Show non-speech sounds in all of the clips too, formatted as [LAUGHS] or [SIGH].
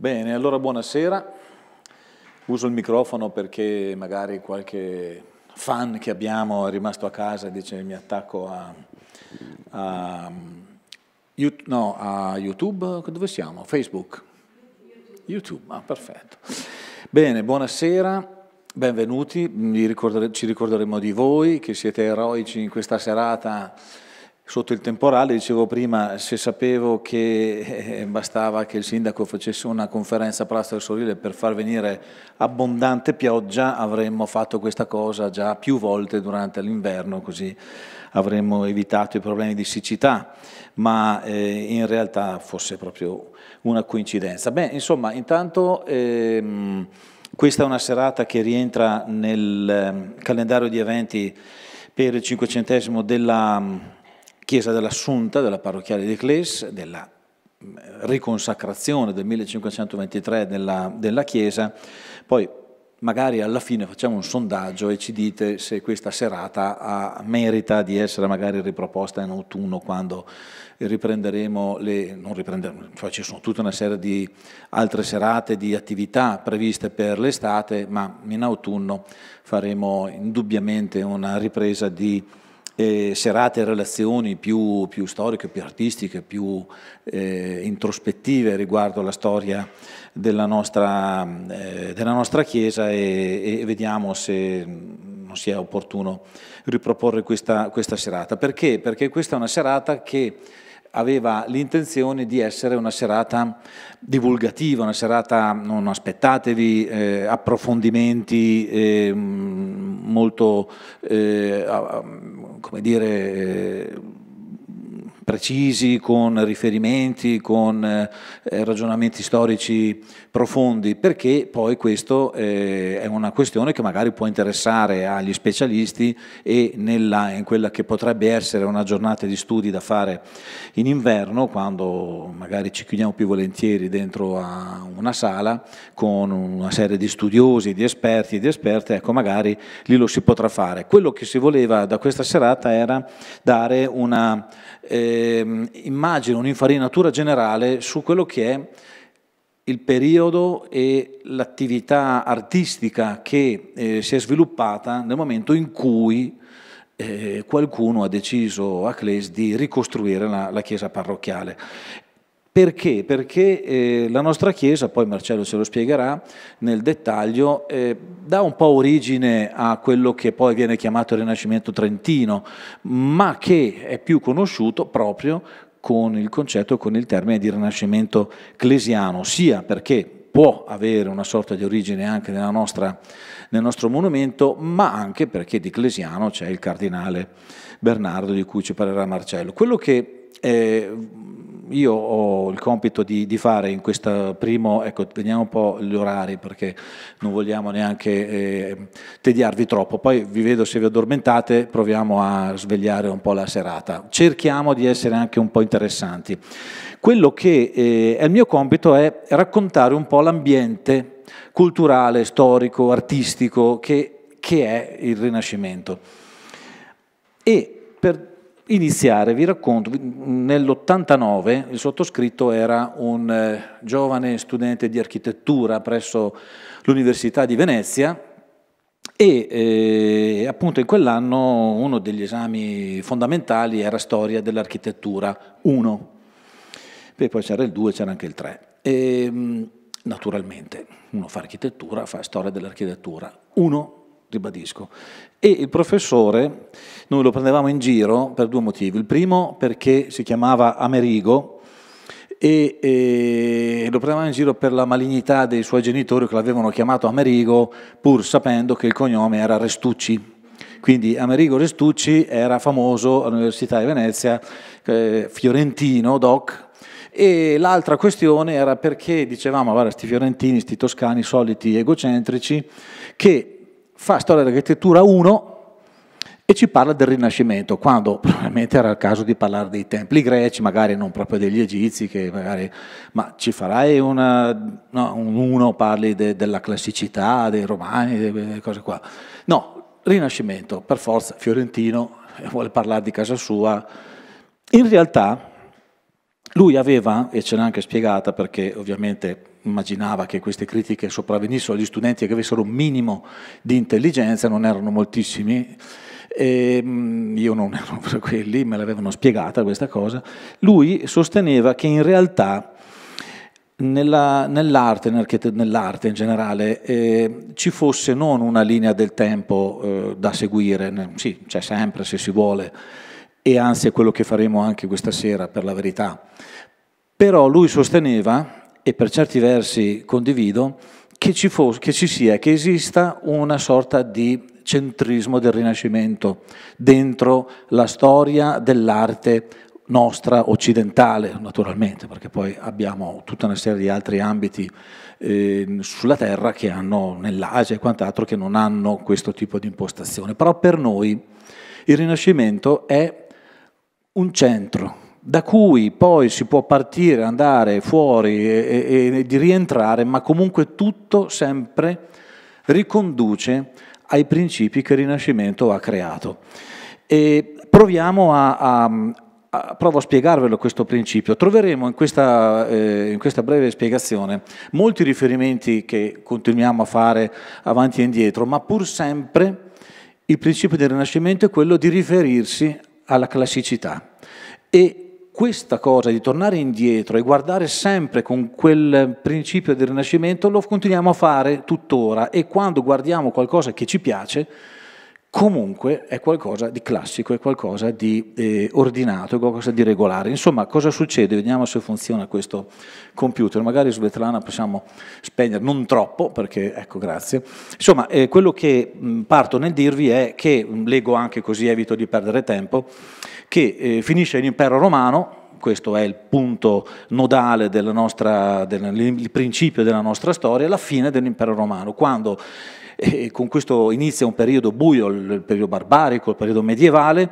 Bene, allora buonasera. Uso il microfono perché magari qualche fan che abbiamo è rimasto a casa e dice mi attacco a, a, no, a YouTube, dove siamo? Facebook? YouTube. YouTube, ah perfetto. Bene, buonasera, benvenuti, ci ricorderemo di voi che siete eroici in questa serata sotto il temporale, dicevo prima, se sapevo che eh, bastava che il sindaco facesse una conferenza a Palazzo del Sorile per far venire abbondante pioggia, avremmo fatto questa cosa già più volte durante l'inverno, così avremmo evitato i problemi di siccità, ma eh, in realtà fosse proprio una coincidenza. Beh, insomma, intanto... Ehm, questa è una serata che rientra nel ehm, calendario di eventi per il cinquecentesimo della chiesa dell'Assunta, della parrocchiale di Cles, della mm, riconsacrazione del 1523 della, della chiesa, poi magari alla fine facciamo un sondaggio e ci dite se questa serata ha, merita di essere magari riproposta in autunno quando riprenderemo le... non riprenderemo, cioè ci sono tutta una serie di altre serate di attività previste per l'estate, ma in autunno faremo indubbiamente una ripresa di eh, serate e relazioni più, più, storiche, più artistiche, più eh, introspettive riguardo alla storia della nostra, eh, della nostra Chiesa e, e, vediamo se non sia opportuno riproporre questa, questa serata. Perché? Perché questa è una serata che aveva l'intenzione di essere una serata divulgativa, una serata, non aspettatevi eh, approfondimenti eh, molto, eh, come dire, eh, precisi, con riferimenti, con eh, ragionamenti storici profondi, perché poi questo eh, è una questione che magari può interessare agli specialisti e nella, in quella che potrebbe essere una giornata di studi da fare in inverno, quando magari ci chiudiamo più volentieri dentro a una sala con una serie di studiosi, di esperti e di esperte, ecco magari lì lo si potrà fare. Quello che si voleva da questa serata era dare una eh, immagine, un'infarinatura generale su quello che è il periodo e l'attività artistica che eh, si è sviluppata nel momento in cui eh, qualcuno ha deciso a Cles di ricostruire la, la chiesa parrocchiale. Perché? Perché eh, la nostra Chiesa, poi Marcello ce lo spiegherà nel dettaglio, eh, dà un po' origine a quello che poi viene chiamato il Rinascimento Trentino, ma che è più conosciuto proprio con il concetto, con il termine di rinascimento clesiano, sia perché può avere una sorta di origine anche nostra, nel nostro monumento, ma anche perché di Clesiano c'è il cardinale Bernardo di cui ci parlerà Marcello. Quello che eh, io ho il compito di, di fare in questo primo, ecco, teniamo un po' gli orari perché non vogliamo neanche eh, tediarvi troppo, poi vi vedo se vi addormentate, proviamo a svegliare un po' la serata. Cerchiamo di essere anche un po' interessanti. Quello che eh, è il mio compito è raccontare un po' l'ambiente culturale, storico, artistico che, che è il Rinascimento. E per iniziare vi racconto, nell'89 il sottoscritto era un eh, giovane studente di architettura presso l'Università di Venezia e eh, appunto in quell'anno uno degli esami fondamentali era storia dell'architettura 1, e poi c'era il 2, c'era anche il 3. E, ehm, naturalmente uno fa architettura, fa storia dell'architettura, 1, ribadisco, e il professore, noi lo prendevamo in giro per due motivi. Il primo perché si chiamava Amerigo e, e lo prendevamo in giro per la malignità dei suoi genitori che l'avevano chiamato Amerigo pur sapendo che il cognome era Restucci. Quindi Amerigo Restucci era famoso all'Università di Venezia, eh, fiorentino, doc, e l'altra questione era perché dicevamo, guarda, sti fiorentini, sti toscani, soliti egocentrici, che fa Storia dell'architettura 1 e ci parla del Rinascimento, quando probabilmente era il caso di parlare dei templi greci, magari non proprio degli egizi, che magari, ma ci farai una, no, un uno, parli de, della classicità, dei romani, delle cose qua. No, Rinascimento, per forza, fiorentino, eh, vuole parlare di casa sua. In realtà lui aveva, e ce l'ha anche spiegata perché ovviamente immaginava che queste critiche sopravvenissero agli studenti che avessero un minimo di intelligenza, non erano moltissimi, e, mm, io non [LAUGHS] ero fra quelli, me l'avevano spiegata questa cosa, lui sosteneva che in realtà nell'arte, nell in generale, eh, ci fosse non una linea del tempo eh, da seguire, sì, c'è sempre se si vuole, e anzi è quello che faremo anche questa sera per la verità, però lui sosteneva e per certi versi condivido, che ci, fosse, che ci sia, che esista una sorta di centrismo del Rinascimento dentro la storia dell'arte nostra occidentale, naturalmente, perché poi abbiamo tutta una serie di altri ambiti eh, sulla Terra che hanno, nell'Asia e quant'altro, che non hanno questo tipo di impostazione. Però per noi il Rinascimento è un centro, da cui poi si può partire, andare fuori e, e, e di rientrare, ma comunque tutto sempre riconduce ai principi che il Rinascimento ha creato. E proviamo a, a, a, provo a spiegarvelo questo principio. Troveremo in questa, eh, in questa breve spiegazione molti riferimenti che continuiamo a fare avanti e indietro, ma pur sempre il principio del Rinascimento è quello di riferirsi alla classicità e questa cosa di tornare indietro e guardare sempre con quel principio del Rinascimento lo continuiamo a fare tuttora e quando guardiamo qualcosa che ci piace, comunque è qualcosa di classico, è qualcosa di eh, ordinato, è qualcosa di regolare. Insomma, cosa succede? Vediamo se funziona questo computer. Magari su Svetlana possiamo spegnere, non troppo, perché ecco, grazie. Insomma, eh, quello che mh, parto nel dirvi è che, mh, leggo anche così, evito di perdere tempo, che eh, finisce in impero romano, questo è il punto nodale del, nostra, del, del principio della nostra storia, la fine dell'impero romano, quando eh, con questo inizia un periodo buio, il periodo barbarico, il periodo medievale,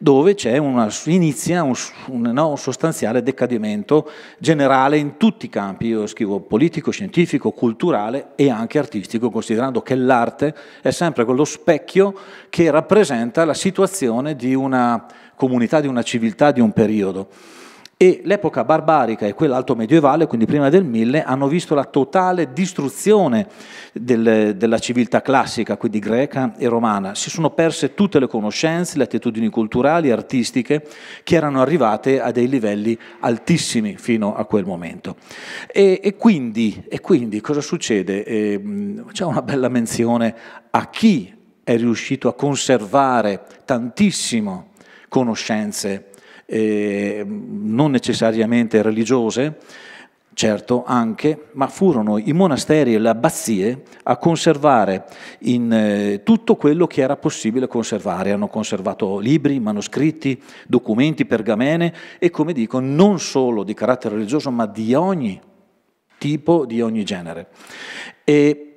dove una, inizia un, un, no, un, sostanziale decadimento generale in tutti i campi, io scrivo politico, scientifico, culturale e anche artistico, considerando che l'arte è sempre quello specchio che rappresenta la situazione di una comunità di una civiltà di un periodo. E l'epoca barbarica e quella alto medievale, quindi prima del 1000, hanno visto la totale distruzione del, della civiltà classica, quindi greca e romana. Si sono perse tutte le conoscenze, le attitudini culturali, artistiche, che erano arrivate a dei livelli altissimi fino a quel momento. E, e, quindi, e quindi, cosa succede? E, c'è una bella menzione a chi è riuscito a conservare tantissimo conoscenze eh, non necessariamente religiose, certo anche, ma furono i monasteri e le abbazie a conservare in, eh, tutto quello che era possibile conservare. Hanno conservato libri, manoscritti, documenti, pergamene e come dico non solo di carattere religioso ma di ogni tipo, di ogni genere. E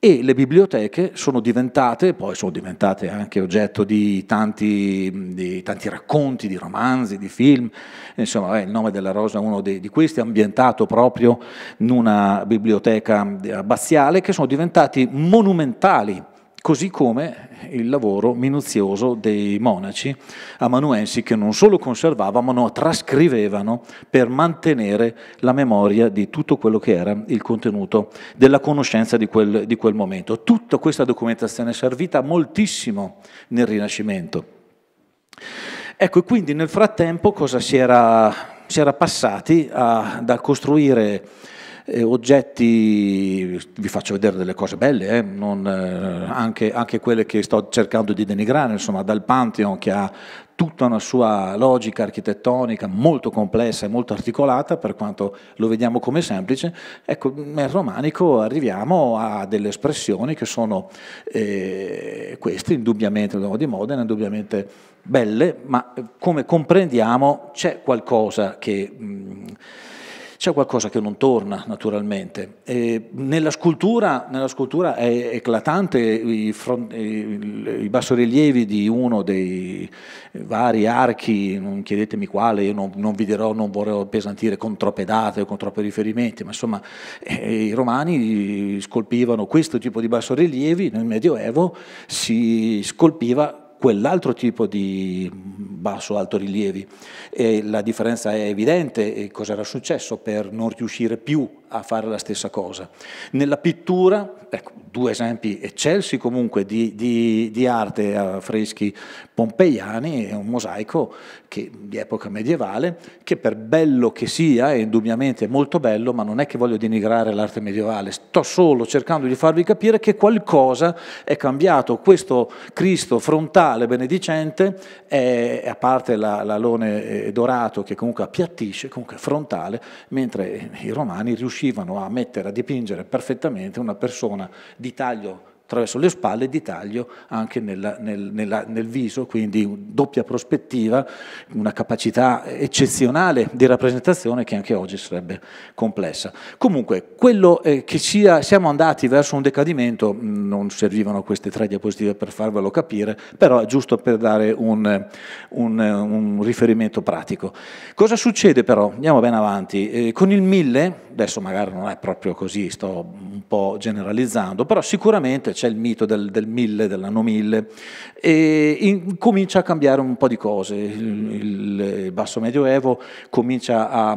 e le biblioteche sono diventate, poi sono diventate anche oggetto di tanti, di tanti racconti, di romanzi, di film, insomma eh, il nome della Rosa è uno di, di questi, ambientato proprio in una biblioteca eh, abbaziale, che sono diventati monumentali così come il lavoro minuzioso dei monaci amanuensi che non solo conservavano ma trascrivevano per mantenere la memoria di tutto quello che era il contenuto della conoscenza di quel, di quel momento. Tutta questa documentazione è servita moltissimo nel Rinascimento. Ecco, quindi nel frattempo cosa si era, si era passati a, da costruire eh, oggetti, vi faccio vedere delle cose belle, eh, non, eh, anche, anche, quelle che sto cercando di denigrare, insomma, dal Pantheon che ha tutta una sua logica architettonica molto complessa e molto articolata, per quanto lo vediamo come semplice, ecco, nel romanico arriviamo a delle espressioni che sono eh, queste, indubbiamente, l'uomo di Modena, indubbiamente belle, ma eh, come comprendiamo c'è qualcosa che... Mh, mm, c'è qualcosa che non torna naturalmente. Eh, nella, scultura, nella, scultura, è eclatante i, front, i, bassorilievi di uno dei vari archi, non chiedetemi quale, io non, non vi dirò, non vorrei appesantire con troppe date o con troppi riferimenti, ma insomma eh, i romani scolpivano questo tipo di bassorilievi, nel Medioevo si scolpiva quell'altro tipo di basso-alto rilievi. E la differenza è evidente, e cosa era successo per non riuscire più a fare la stessa cosa. Nella pittura, ecco, due esempi eccelsi comunque di, di, di arte a eh, freschi pompeiani, è un mosaico che, di epoca medievale, che per bello che sia, è indubbiamente molto bello, ma non è che voglio denigrare l'arte medievale, sto solo cercando di farvi capire che qualcosa è cambiato. Questo Cristo frontale benedicente, è, a parte l'alone eh, dorato che comunque appiattisce, comunque frontale, mentre i romani riuscivano riuscivano a mettere, a dipingere perfettamente una persona di taglio attraverso le spalle e di taglio anche nella, nel, nella, nel, viso, quindi doppia prospettiva, una capacità eccezionale di rappresentazione che anche oggi sarebbe complessa. Comunque, quello eh, che sia, siamo andati verso un decadimento, non servivano queste tre diapositive per farvelo capire, però è giusto per dare un, un, un riferimento pratico. Cosa succede però? Andiamo ben avanti. Eh, con il 1000 adesso magari non è proprio così, sto un po' generalizzando, però sicuramente c'è il mito del, del mille, dell'anno mille, e in, comincia a cambiare un po' di cose, il, il, basso medioevo comincia a,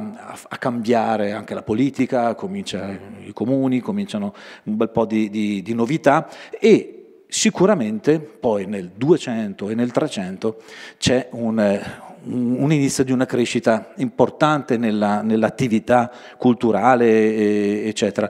a, cambiare anche la politica, comincia i comuni, cominciano un bel po' di, di, di novità e sicuramente poi nel 200 e nel 300 c'è un, un inizio di una crescita importante nella, nell'attività culturale, e, eccetera.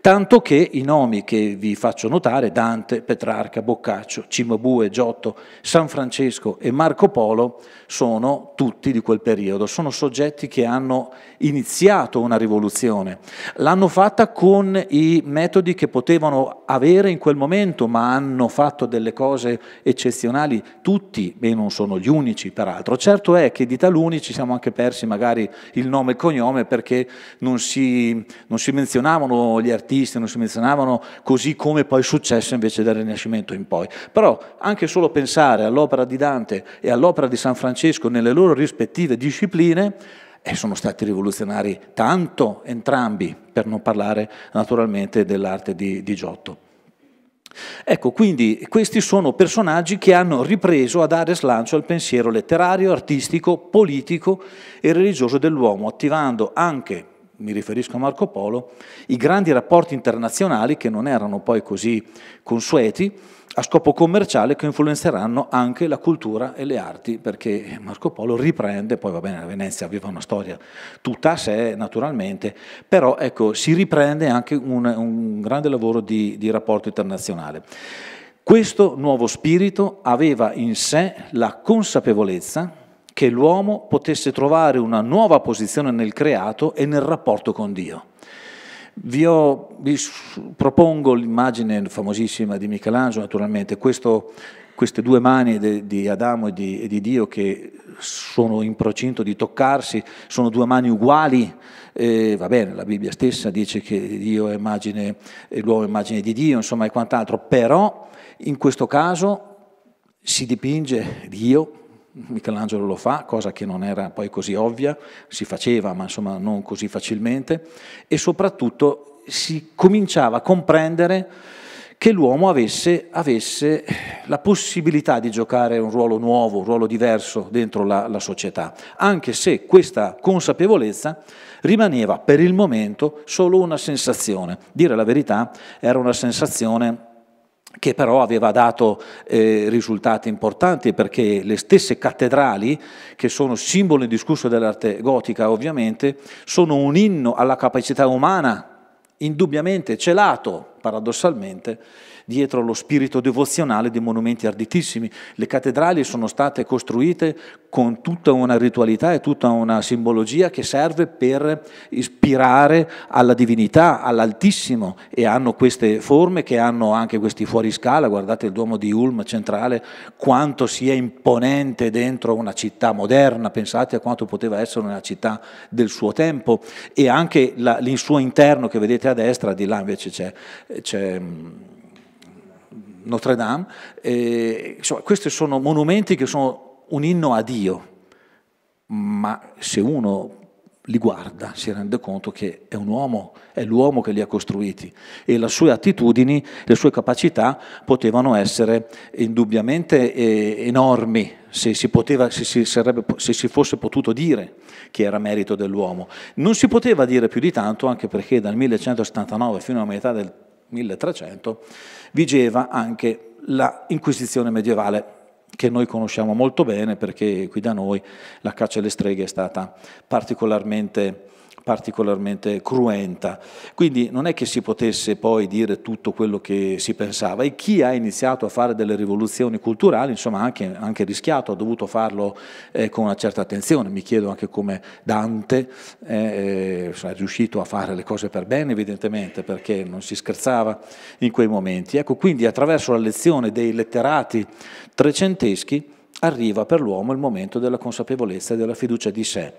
Tanto che i nomi che vi faccio notare, Dante, Petrarca, Boccaccio, Cimabue, Giotto, San Francesco e Marco Polo, sono tutti di quel periodo, sono soggetti che hanno iniziato una rivoluzione. L'hanno fatta con i metodi che potevano avere in quel momento, ma hanno fatto delle cose eccezionali tutti, e non sono gli unici peraltro. Certo, certo è che di taluni ci siamo anche persi magari il nome e il cognome perché non si, non si menzionavano gli artisti, non si menzionavano così come poi è successo invece dal Rinascimento in poi. Però anche solo pensare all'opera di Dante e all'opera di San Francesco nelle loro rispettive discipline e eh, sono stati rivoluzionari tanto entrambi, per non parlare naturalmente dell'arte di, di Giotto. Ecco, quindi questi sono personaggi che hanno ripreso a dare slancio al pensiero letterario, artistico, politico e religioso dell'uomo, attivando anche mi riferisco a Marco Polo, i grandi rapporti internazionali che non erano poi così consueti a scopo commerciale che influenzeranno anche la cultura e le arti, perché Marco Polo riprende, poi va bene, la Venezia aveva una storia tutta a sé naturalmente, però ecco, si riprende anche un, un grande lavoro di, di rapporto internazionale. Questo nuovo spirito aveva in sé la consapevolezza che l'uomo potesse trovare una nuova posizione nel creato e nel rapporto con Dio. Vi, ho, vi propongo l'immagine famosissima di Michelangelo, naturalmente, questo, queste due mani de, di Adamo e di, e di Dio che sono in procinto di toccarsi, sono due mani uguali, eh, va bene, la Bibbia stessa dice che Dio è immagine, l'uomo è immagine di Dio, insomma, e quant'altro, però in questo caso si dipinge Dio Michelangelo lo fa, cosa che non era poi così ovvia, si faceva ma insomma non così facilmente, e soprattutto si cominciava a comprendere che l'uomo avesse, avesse, la possibilità di giocare un ruolo nuovo, un ruolo diverso dentro la, la, società, anche se questa consapevolezza rimaneva per il momento solo una sensazione. Dire la verità era una sensazione che però aveva dato eh, risultati importanti perché le stesse cattedrali, che sono simbolo indiscusso dell'arte gotica ovviamente, sono un inno alla capacità umana, indubbiamente celato paradossalmente, dietro lo spirito devozionale di monumenti arditissimi. Le cattedrali sono state costruite con tutta una ritualità e tutta una simbologia che serve per ispirare alla divinità, all'altissimo e hanno queste forme che hanno anche questi fuori scala, guardate il Duomo di Ulm centrale, quanto sia imponente dentro una città moderna, pensate a quanto poteva essere una città del suo tempo e anche la, il suo interno che vedete a destra, di là invece c'è Notre Dame, eh, insomma, questi sono monumenti che sono un inno a Dio, ma se uno li guarda si rende conto che è un uomo, è l'uomo che li ha costruiti e le sue attitudini, le sue capacità potevano essere indubbiamente eh, enormi se si, poteva, se, si sarebbe, se si, fosse potuto dire che era merito dell'uomo. Non si poteva dire più di tanto anche perché dal 1179 fino alla metà del 1300 vigeva anche l'inquisizione medievale che noi conosciamo molto bene perché qui da noi la caccia alle streghe è stata particolarmente particolarmente cruenta. Quindi non è che si potesse poi dire tutto quello che si pensava e chi ha iniziato a fare delle rivoluzioni culturali, insomma, anche, anche rischiato, ha dovuto farlo eh, con una certa attenzione. Mi chiedo anche come Dante eh, è eh, riuscito a fare le cose per bene, evidentemente, perché non si scherzava in quei momenti. Ecco, quindi attraverso la lezione dei letterati trecenteschi arriva per l'uomo il momento della consapevolezza e della fiducia di sé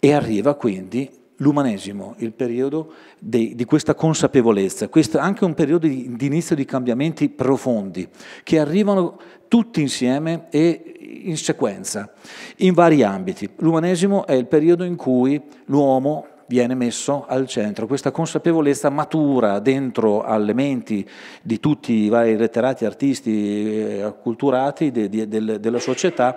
e arriva quindi l'umanesimo, il periodo de, di questa consapevolezza, questo, anche un periodo di, di, inizio di cambiamenti profondi che arrivano tutti insieme e in sequenza, in vari ambiti. L'umanesimo è il periodo in cui l'uomo viene messo al centro, questa consapevolezza matura dentro alle menti di tutti i vari letterati, artisti, eh, acculturati de, de, della società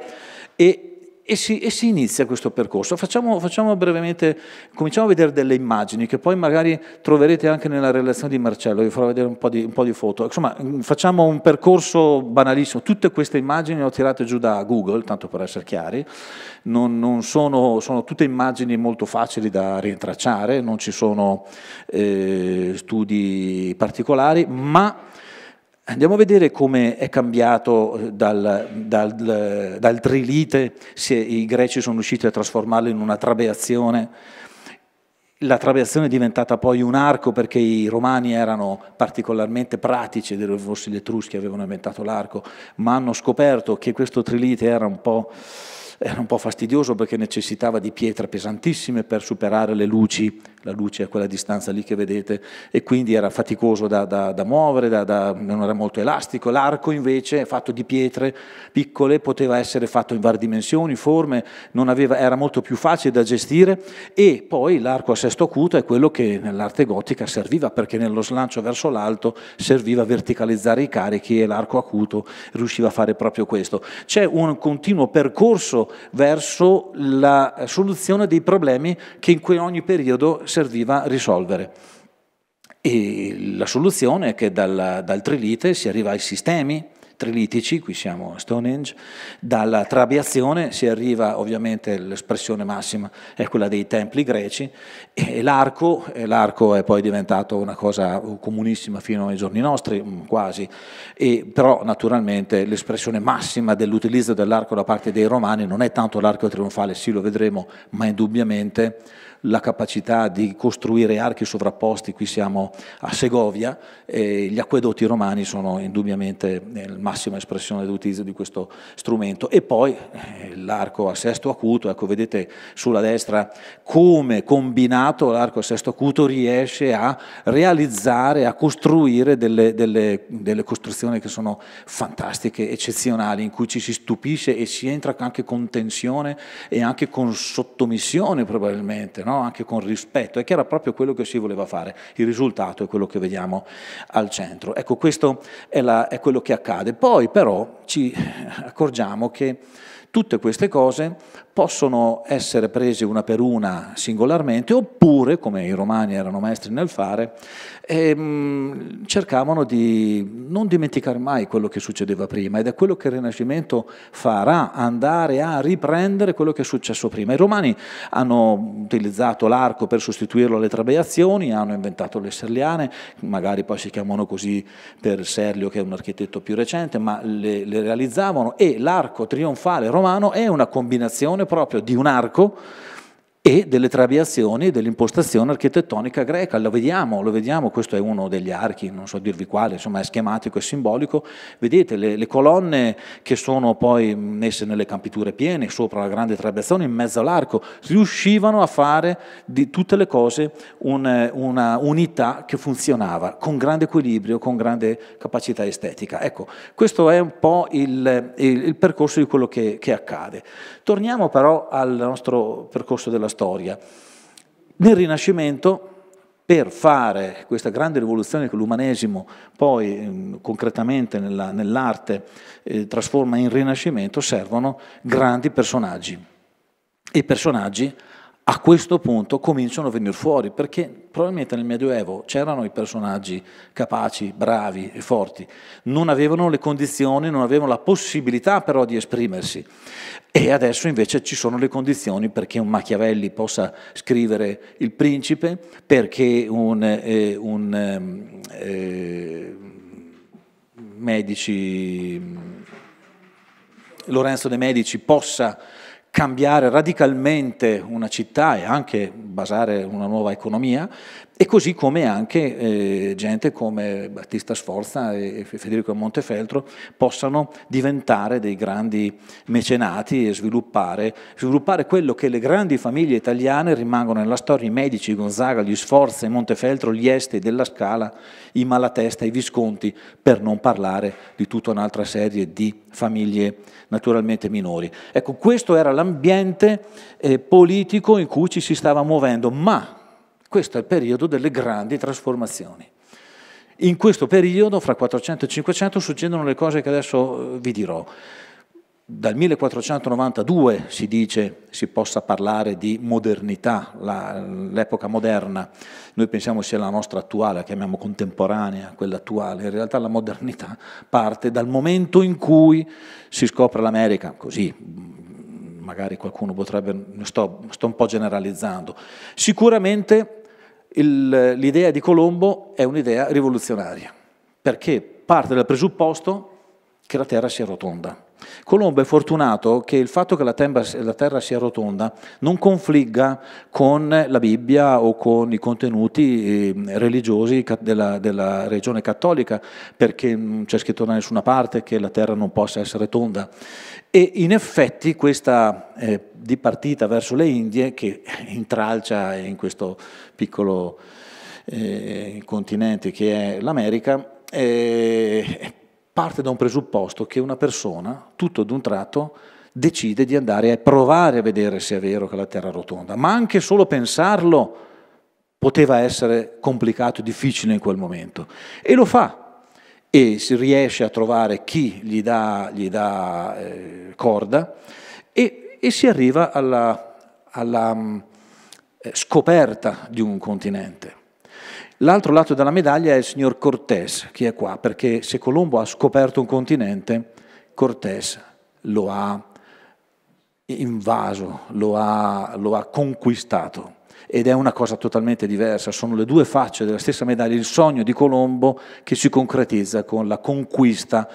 e e si, e si, inizia questo percorso. Facciamo, facciamo, brevemente, cominciamo a vedere delle immagini che poi magari troverete anche nella relazione di Marcello, vi farò vedere un po' di, un po di foto. Insomma, mm, facciamo un percorso banalissimo. Tutte queste immagini le ho tirate giù da Google, tanto per essere chiari, non, non sono, sono, tutte immagini molto facili da rintracciare, non ci sono eh, studi particolari, ma Andiamo a vedere come è cambiato eh, dal, dal, dal trilite, i greci sono riusciti a trasformarlo in una trabeazione, la trabeazione è diventata poi un arco perché i romani erano particolarmente pratici, forse gli etruschi avevano inventato l'arco, ma hanno scoperto che questo trilite era un, era un po', fastidioso perché necessitava di pietre pesantissime per superare le luci la luce a quella distanza lì che vedete, e quindi era faticoso da, da, da muovere, da, non era molto elastico. L'arco invece, è fatto di pietre piccole, poteva essere fatto in varie dimensioni, forme, aveva, era molto più facile da gestire e poi l'arco a sesto acuto è quello che nell'arte gotica serviva perché nello slancio verso l'alto serviva a verticalizzare i carichi e l'arco acuto riusciva a fare proprio questo. C'è un continuo percorso verso la soluzione dei problemi che in ogni periodo serviva risolvere. E la soluzione è che dal, dal trilite si arriva ai sistemi, trilitici, qui siamo a Stonehenge, dalla trabiazione si arriva ovviamente l'espressione massima, è quella dei templi greci, e l'arco, e l'arco è poi diventato una cosa comunissima fino ai giorni nostri, mm, quasi, e, però naturalmente l'espressione massima dell'utilizzo dell'arco da parte dei romani non è tanto l'arco trionfale, sì lo vedremo, ma indubbiamente la capacità di costruire archi sovrapposti, qui siamo a Segovia, e gli acquedotti romani sono indubbiamente la massima espressione dell'utilizzo di questo strumento. E poi eh, l'arco a sesto acuto, ecco vedete sulla destra come combinato l'arco a sesto acuto riesce a realizzare, a costruire delle, delle, delle costruzioni che sono fantastiche, eccezionali, in cui ci si stupisce e si entra anche con tensione e anche con sottomissione probabilmente. No? no? anche con rispetto, e che era proprio quello che si voleva fare. Il risultato è quello che vediamo al centro. Ecco, questo è, la, è quello che accade. Poi però ci accorgiamo che tutte queste cose possono essere prese una per una singolarmente oppure, come i romani erano maestri nel fare, ehm, cercavano di non dimenticare mai quello che succedeva prima ed è quello che il Rinascimento farà, andare a riprendere quello che è successo prima. I romani hanno utilizzato l'arco per sostituirlo alle trabeazioni, hanno inventato le serliane, magari poi si chiamano così per Serlio che è un architetto più recente, ma le, le realizzavano e l'arco trionfale romano è una combinazione proprio di un arco e delle traviazioni dell'impostazione architettonica greca. Lo vediamo, lo vediamo, questo è uno degli archi, non so dirvi quale, insomma è schematico e simbolico. Vedete le, le, colonne che sono poi messe nelle campiture piene, sopra la grande trabeazione, in mezzo all'arco, riuscivano a fare di tutte le cose un, una unità che funzionava, con grande equilibrio, con grande capacità estetica. Ecco, questo è un po' il, il, il percorso di quello che, che accade. Torniamo però al nostro percorso della storia. Nel Rinascimento, per fare questa grande rivoluzione che l'umanesimo poi ehm, concretamente nell'arte eh, trasforma in Rinascimento, servono grandi personaggi. E personaggi a questo punto cominciano a venire fuori perché probabilmente nel Medioevo c'erano i personaggi capaci, bravi e forti, non avevano le condizioni, non avevano la possibilità però di esprimersi. E adesso invece ci sono le condizioni perché un Machiavelli possa scrivere Il principe, perché un, eh, un ehm, eh, Medici, Lorenzo de Medici possa cambiare radicalmente una città e anche basare una nuova economia, e così come anche eh, gente come Battista Sforza e Federico Montefeltro possano diventare dei grandi mecenati e sviluppare, sviluppare quello che le grandi famiglie italiane rimangono nella storia, i Medici, Gonzaga, gli Sforza, e Montefeltro, gli Este della Scala, i Malatesta, i Visconti, per non parlare di tutta un'altra serie di famiglie naturalmente minori. Ecco, questo era l'ambiente eh, politico in cui ci si stava muovendo, ma questo è il periodo delle grandi trasformazioni. In questo periodo, fra 400 e 500, succedono le cose che adesso eh, vi dirò. Dal 1492 si dice si possa parlare di modernità, l'epoca moderna. Noi pensiamo sia la nostra attuale, la chiamiamo contemporanea, quella attuale. In realtà la modernità parte dal momento in cui si scopre l'America, così magari qualcuno potrebbe, sto, sto un po' generalizzando. Sicuramente l'idea di Colombo è un'idea rivoluzionaria, perché parte dal presupposto che la Terra sia rotonda. Colombo è fortunato che il fatto che la terra, la terra, sia rotonda non confligga con la Bibbia o con i contenuti ehm, religiosi della, della religione cattolica, perché non c'è scritto da nessuna parte che la terra non possa essere tonda. E in effetti questa eh, di verso le Indie che intralcia in questo piccolo eh, continente che è l'America, eh, parte da un presupposto che una persona, tutto ad un tratto, decide di andare a provare a vedere se è vero che la Terra è rotonda, ma anche solo pensarlo poteva essere complicato, e difficile in quel momento. E lo fa, e si riesce a trovare chi gli dà, gli dà eh, corda e, e, si arriva alla, alla mh, mm, eh, scoperta di un continente. L'altro lato della medaglia è il signor Cortés, che è qua, perché se Colombo ha scoperto un continente, Cortés lo ha invaso, lo ha, lo ha conquistato ed è una cosa totalmente diversa, sono le due facce della stessa medaglia, il sogno di Colombo che si concretizza con la conquista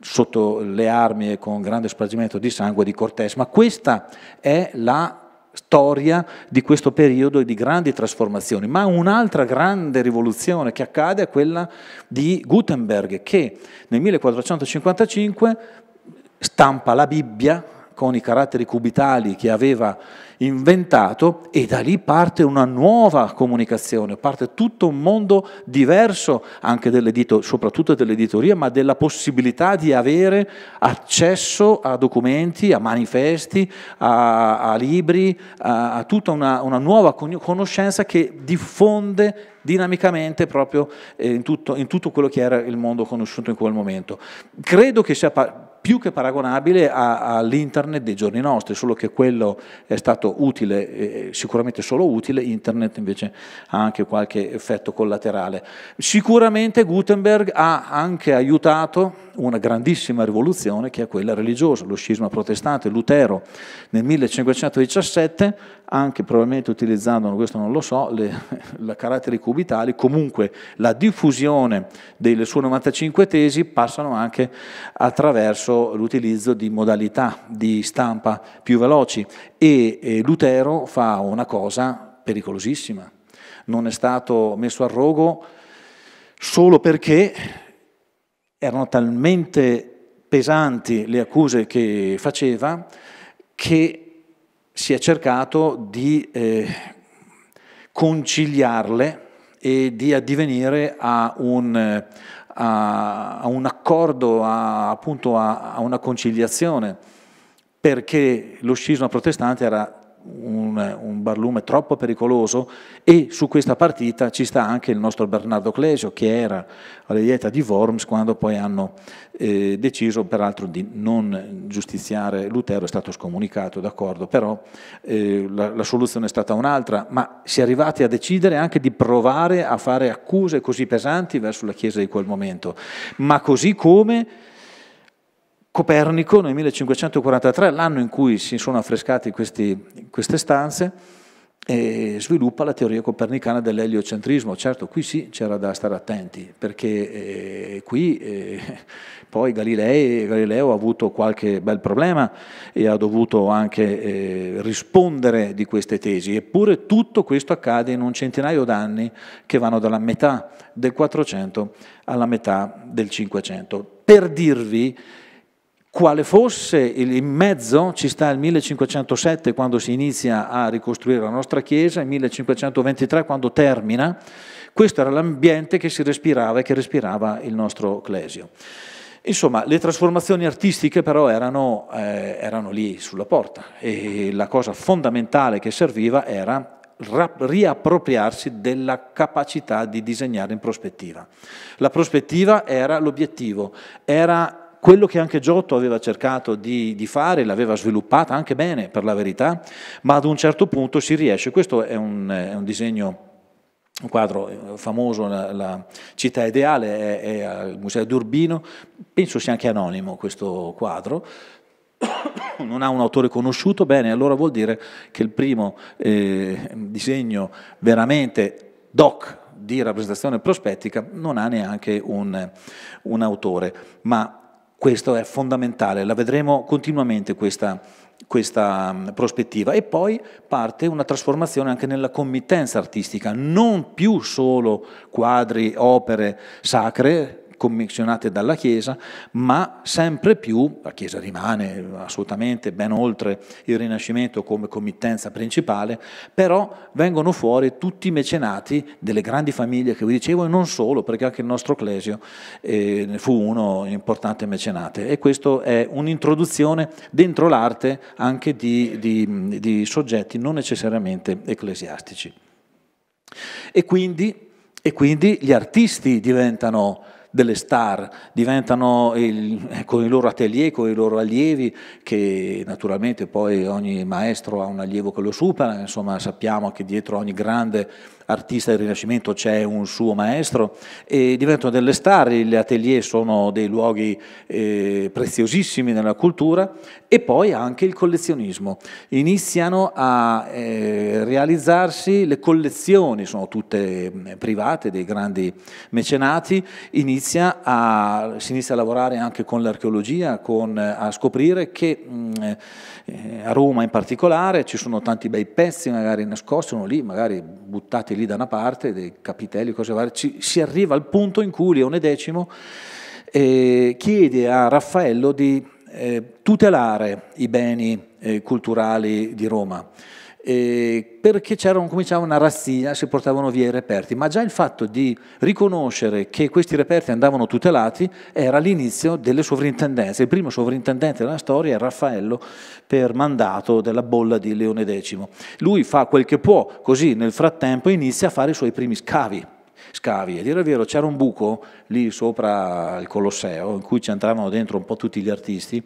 sotto le armi e con grande spargimento di sangue di Cortés, ma questa è la storia di questo periodo di grandi trasformazioni, ma un'altra grande rivoluzione che accade è quella di Gutenberg che nel 1455 stampa la Bibbia con i caratteri cubitali che aveva inventato e da lì parte una nuova comunicazione, parte tutto un mondo diverso anche dell'edito, soprattutto dell'editoria, ma della possibilità di avere accesso a documenti, a manifesti, a, a libri, a, a tutta una, una, nuova conoscenza che diffonde dinamicamente proprio eh, in tutto, in tutto quello che era il mondo conosciuto in quel momento. Credo che sia più che paragonabile all'internet dei giorni nostri, solo che quello è stato utile, sicuramente solo utile, internet invece ha anche qualche effetto collaterale. Sicuramente Gutenberg ha anche aiutato una grandissima rivoluzione che è quella religiosa, lo scisma protestante, Lutero nel 1517, anche probabilmente utilizzando, questo non lo so, i [LAUGHS] caratteri cubitali, comunque la diffusione delle sue 95 tesi passano anche attraverso verso l'utilizzo di modalità di stampa più veloci e eh, Lutero fa una cosa pericolosissima. Non è stato messo a rogo solo perché erano talmente pesanti le accuse che faceva che si è cercato di eh, conciliarle e di addivenire a un a, a un accordo, a, appunto a, a una conciliazione, perché lo scisma protestante era un, un, barlume troppo pericoloso e su questa partita ci sta anche il nostro Bernardo Clesio che era alla dieta di Worms quando poi hanno eh, deciso peraltro di non giustiziare Lutero, è stato scomunicato, d'accordo, però eh, la, la soluzione è stata un'altra, ma si è arrivati a decidere anche di provare a fare accuse così pesanti verso la Chiesa di quel momento, ma così come Copernico nel 1543, l'anno in cui si sono affrescate queste stanze, eh, sviluppa la teoria copernicana dell'eliocentrismo. Certo, qui sì c'era da stare attenti, perché eh, qui eh, poi Galilei, Galileo ha avuto qualche bel problema e ha dovuto anche eh, rispondere di queste tesi. Eppure tutto questo accade in un centinaio d'anni che vanno dalla metà del 400 alla metà del 500. Per dirvi quale fosse in mezzo, ci sta il 1507 quando si inizia a ricostruire la nostra chiesa, il 1523 quando termina, questo era l'ambiente che si respirava e che respirava il nostro Clesio. Insomma, le trasformazioni artistiche però erano, eh, erano lì sulla porta e la cosa fondamentale che serviva era riappropriarsi della capacità di disegnare in prospettiva. La prospettiva era l'obiettivo, era quello che anche Giotto aveva cercato di, di fare, l'aveva sviluppata anche bene per la verità, ma ad un certo punto si riesce, questo è un, è un disegno un quadro eh, famoso, la, la città ideale, è, è, al Museo di Urbino, penso sia anche anonimo questo quadro, [COUGHS] non ha un autore conosciuto, bene, allora vuol dire che il primo eh, disegno veramente doc di rappresentazione prospettica non ha neanche un, un autore, ma questo è fondamentale, la vedremo continuamente questa, questa mm, prospettiva. E poi parte una trasformazione anche nella committenza artistica, non più solo quadri, opere sacre, commissionate dalla Chiesa, ma sempre più, la Chiesa rimane assolutamente ben oltre il Rinascimento come committenza principale, però vengono fuori tutti i mecenati delle grandi famiglie che vi dicevo e non solo, perché anche il nostro Clesio eh, fu uno importante mecenate e questo è un'introduzione dentro l'arte anche di, di, di soggetti non necessariamente ecclesiastici. E quindi, e quindi, gli artisti diventano delle star, diventano il, eh, con i loro atelier, con i loro allievi, che naturalmente poi ogni maestro ha un allievo che lo supera, insomma sappiamo che dietro ogni grande artista del Rinascimento c'è un suo maestro e diventano delle star, gli atelier sono dei luoghi eh, preziosissimi nella cultura e poi anche il collezionismo. Iniziano a eh, realizzarsi le collezioni, sono tutte mm, private dei grandi mecenati, inizia a, si inizia a lavorare anche con l'archeologia, con, a scoprire che mh, mm, eh, a Roma in particolare ci sono tanti bei pezzi magari nascosti, sono lì magari buttati piantati lì da una parte, dei capitelli, cose varie, ci, si arriva al punto in cui Leone X eh, chiede a Raffaello di eh, tutelare i beni eh, culturali di Roma eh, perché cominciava una razzia, si portavano via i reperti, ma già il fatto di riconoscere che questi reperti andavano tutelati era l'inizio delle sovrintendenze. Il primo sovrintendente della storia è Raffaello per mandato della bolla di Leone X. Lui fa quel che può, così nel frattempo inizia a fare i suoi primi scavi scavi. A dire il vero, c'era un buco lì sopra il Colosseo in cui ci entravano dentro un po' tutti gli artisti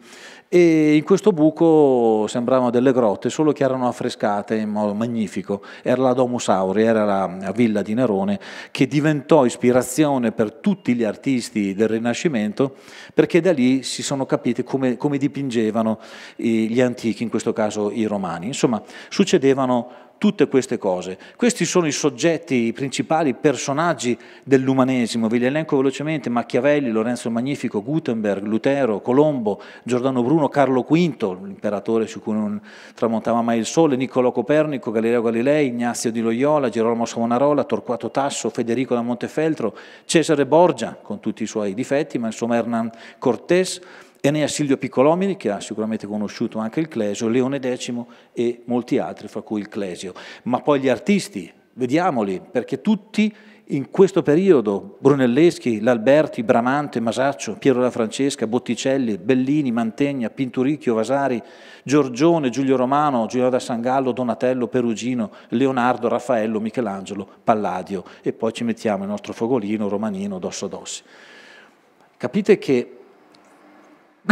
e in questo buco sembravano delle grotte, solo che erano affrescate in modo magnifico. Era la Domus Auri, era la villa di Nerone, che diventò ispirazione per tutti gli artisti del Rinascimento, perché da lì si sono capiti come, come dipingevano gli antichi, in questo caso i romani. Insomma, succedevano tutte queste cose. Questi sono i soggetti, i principali personaggi dell'umanesimo, ve li elenco velocemente, Machiavelli, Lorenzo il Magnifico, Gutenberg, Lutero, Colombo, Giordano Bruno, Carlo V, l'imperatore su cui non tramontava mai il sole, Niccolò Copernico, Galileo Galilei, Ignazio di Loyola, Gerolamo Savonarola, Torquato Tasso, Federico da Montefeltro, Cesare Borgia, con tutti i suoi difetti, ma insomma Hernán Cortés, Enea Silvio Piccolomini, che ha sicuramente conosciuto anche il Clesio, Leone X e molti altri, fra cui il Clesio. Ma poi gli artisti, vediamoli, perché tutti in questo periodo Brunelleschi, L'Alberti, Bramante, Masaccio, Piero la Francesca, Botticelli, Bellini, Mantegna, Pinturicchio, Vasari, Giorgione, Giulio Romano, Giuliano da Sangallo, Donatello, Perugino, Leonardo, Raffaello, Michelangelo, Palladio e poi ci mettiamo il nostro fogolino romanino Dosso Dossi. Capite che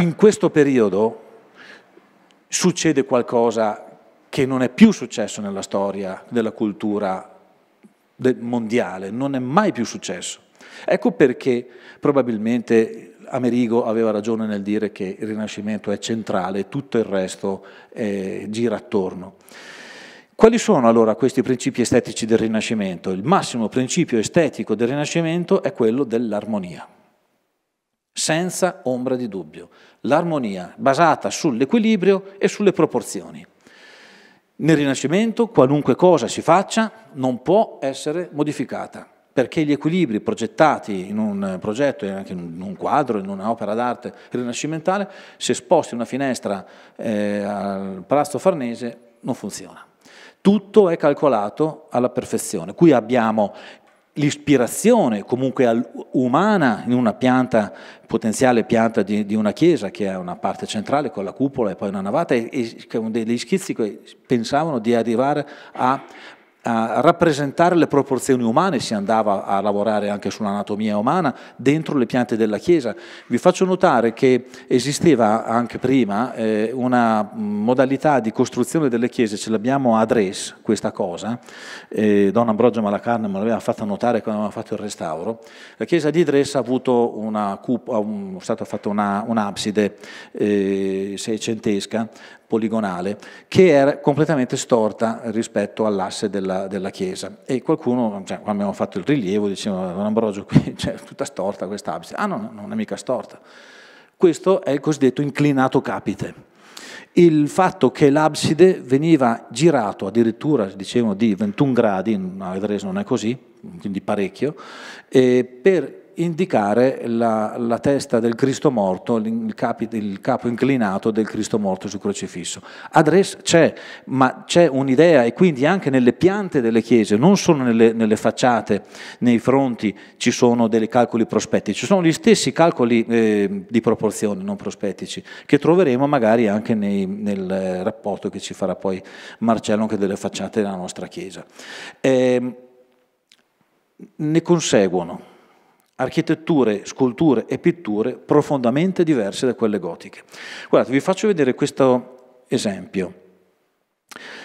in questo periodo succede qualcosa che non è più successo nella storia della cultura mondiale, non è mai più successo. Ecco perché probabilmente Amerigo aveva ragione nel dire che il Rinascimento è centrale, tutto il resto eh, gira attorno. Quali sono allora questi principi estetici del Rinascimento? Il massimo principio estetico del Rinascimento è quello dell'armonia senza ombra di dubbio. L'armonia basata sull'equilibrio e sulle proporzioni. Nel Rinascimento qualunque cosa si faccia non può essere modificata, perché gli equilibri progettati in un progetto, anche in un quadro, in un'opera d'arte rinascimentale, se sposti una finestra eh, al Palazzo Farnese non funziona. Tutto è calcolato alla perfezione. Qui abbiamo l'ispirazione comunque umana in una pianta, potenziale pianta di, di, una chiesa che ha una parte centrale con la cupola e poi una navata e, e con degli schizzi che pensavano di arrivare a rappresentare le proporzioni umane, si andava a lavorare anche sull'anatomia umana dentro le piante della Chiesa. Vi faccio notare che esisteva anche prima eh, una mm, modalità di costruzione delle chiese, ce l'abbiamo a Dres, questa cosa, eh, Don Ambrogio Malacarne me l'aveva fatta notare quando aveva fatto il restauro, la chiesa di Dres ha avuto una cupola, è stata fatta un'abside eh, seicentesca poligonale che era completamente storta rispetto all'asse della, della, chiesa e qualcuno, cioè, quando abbiamo fatto il rilievo, diceva Don Ambrogio qui [LAUGHS] c'è cioè, tutta storta questa abside, ah no, no, non è mica storta, questo è il cosiddetto inclinato capite. Il fatto che l'abside veniva girato addirittura, dicevano, di 21 gradi, a Vedrese non è così, quindi parecchio, eh, per indicare la, la, testa del Cristo morto, il, capi, il, capo inclinato del Cristo morto sul crocifisso. Adres c'è, ma c'è un'idea e quindi anche nelle piante delle chiese, non solo nelle, nelle, facciate, nei fronti ci sono dei calcoli prospettici, ci sono gli stessi calcoli eh, di proporzione non prospettici che troveremo magari anche nei, nel rapporto che ci farà poi Marcello anche delle facciate della nostra chiesa. Eh, ne conseguono architetture, sculture e pitture profondamente diverse da quelle gotiche. Guardate, vi faccio vedere questo esempio.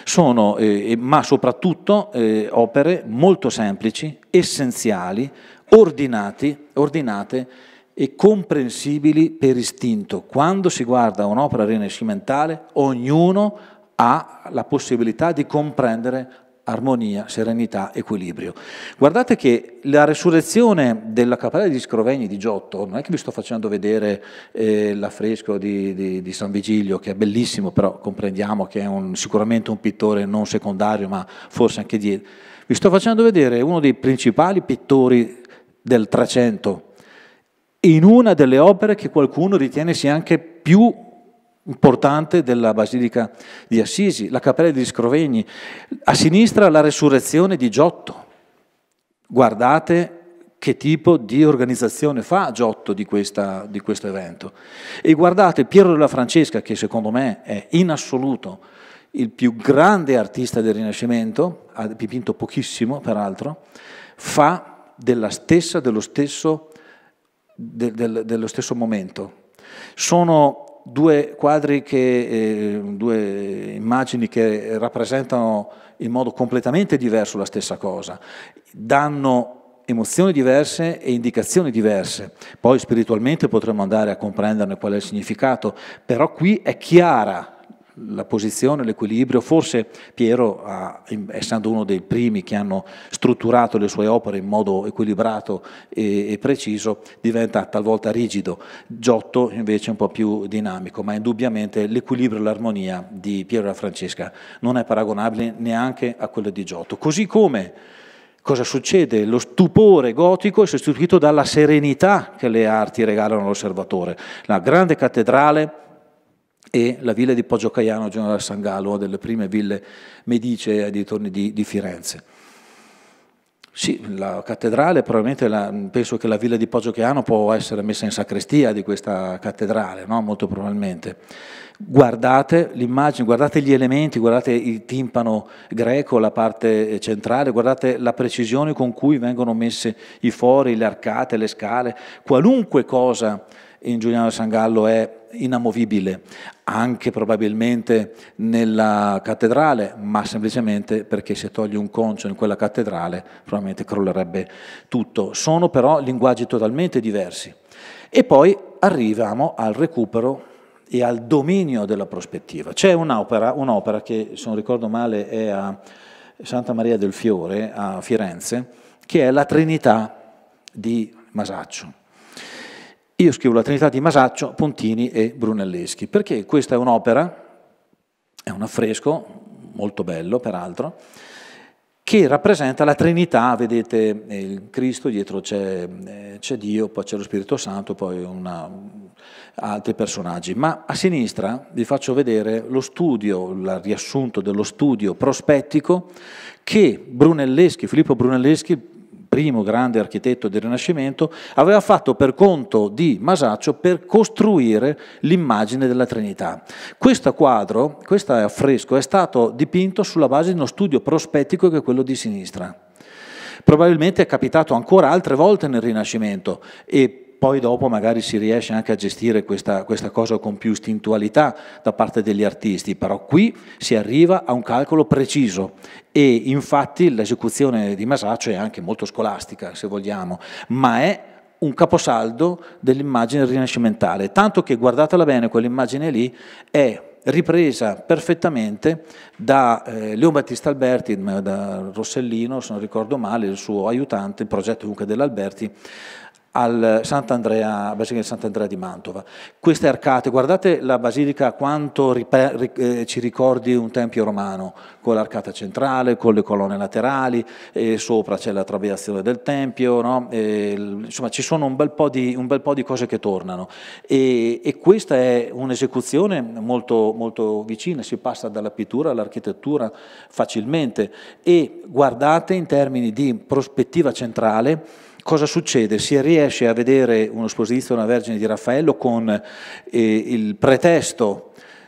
Sono, eh, ma soprattutto, eh, opere molto semplici, essenziali, ordinati, ordinate e comprensibili per istinto. Quando si guarda un'opera rinascimentale, ognuno ha la possibilità di comprendere armonia, serenità, equilibrio. Guardate che la resurrezione della cappella di Scrovegni di Giotto, non è che vi sto facendo vedere eh, l'affresco di, di, di, San Vigilio, che è bellissimo, però comprendiamo che è un, sicuramente un pittore non secondario, ma forse anche dietro. Vi sto facendo vedere uno dei principali pittori del Trecento, in una delle opere che qualcuno ritiene sia anche più importante della Basilica di Assisi, la Cappella di Scrovegni, a sinistra la resurrezione di Giotto. Guardate che tipo di organizzazione fa Giotto di, questa, di questo evento. E guardate Piero della Francesca, che secondo me è in assoluto il più grande artista del Rinascimento, ha dipinto pochissimo peraltro, fa della stessa, dello stesso, de, de, dello stesso momento. Sono due quadri, che, eh, due immagini che rappresentano in modo completamente diverso la stessa cosa, danno emozioni diverse e indicazioni diverse. Poi spiritualmente potremmo andare a comprenderne qual è il significato, però qui è chiara la posizione, l'equilibrio. Forse Piero, essendo uno dei primi che hanno strutturato le sue opere in modo equilibrato e, preciso, diventa talvolta rigido. Giotto invece è un po' più dinamico, ma indubbiamente l'equilibrio e l'armonia di Piero e la Francesca non è paragonabile neanche a quello di Giotto. Così come cosa succede? Lo stupore gotico è sostituito dalla serenità che le arti regalano all'osservatore. La grande cattedrale e la villa di Poggio Caiano, Generale San Gallo, una delle prime ville medicee ai dintorni di, di, Firenze. Sì, la cattedrale, probabilmente la, penso che la villa di Poggio Caiano può essere messa in sacrestia di questa cattedrale, no? molto probabilmente. Guardate l'immagine, guardate gli elementi, guardate il timpano greco, la parte centrale, guardate la precisione con cui vengono messe i fori, le arcate, le scale, qualunque cosa in Giuliano San Gallo è inamovibile, anche probabilmente nella cattedrale, ma semplicemente perché se togli un concio in quella cattedrale probabilmente crollerebbe tutto. Sono però linguaggi totalmente diversi. E poi arriviamo al recupero e al dominio della prospettiva. C'è un'opera, un'opera che, se non ricordo male, è a Santa Maria del Fiore, a Firenze, che è la Trinità di Masaccio. Io scrivo la Trinità di Masaccio, Pontini e Brunelleschi, perché questa è un'opera, è un affresco, molto bello peraltro, che rappresenta la Trinità, vedete eh, il Cristo, dietro eh, c'è, Dio, poi c'è lo Spirito Santo, poi una, altri personaggi. Ma a sinistra vi faccio vedere lo studio, il riassunto dello studio prospettico che Brunelleschi, Filippo Brunelleschi, primo grande architetto del Rinascimento, aveva fatto per conto di Masaccio per costruire l'immagine della Trinità. Questo quadro, questo affresco, è stato dipinto sulla base di uno studio prospettico che è quello di sinistra. Probabilmente è capitato ancora altre volte nel Rinascimento e poi dopo magari si riesce anche a gestire questa, questa cosa con più istintualità da parte degli artisti, però qui si arriva a un calcolo preciso e infatti l'esecuzione di Masaccio è anche molto scolastica, se vogliamo, ma è un caposaldo dell'immagine rinascimentale, tanto che guardatela bene quell'immagine lì è ripresa perfettamente da eh, Leo Battista Alberti, da Rossellino, se non ricordo male, il suo aiutante, il progetto dunque dell'Alberti, al Sant'Andrea, Basilica di Sant'Andrea di Mantova. Queste arcate, guardate la basilica quanto eh, ci ricordi un tempio romano, con l'arcata centrale, con le colonne laterali, e sopra c'è la traviazione del tempio, no? e, insomma ci sono un bel, di, un bel, po di, cose che tornano e, e questa è un'esecuzione molto, molto vicina, si passa dalla pittura all'architettura facilmente e guardate in termini di prospettiva centrale cosa succede? Si riesce a vedere uno sposizio della Vergine di Raffaello con eh, il pretesto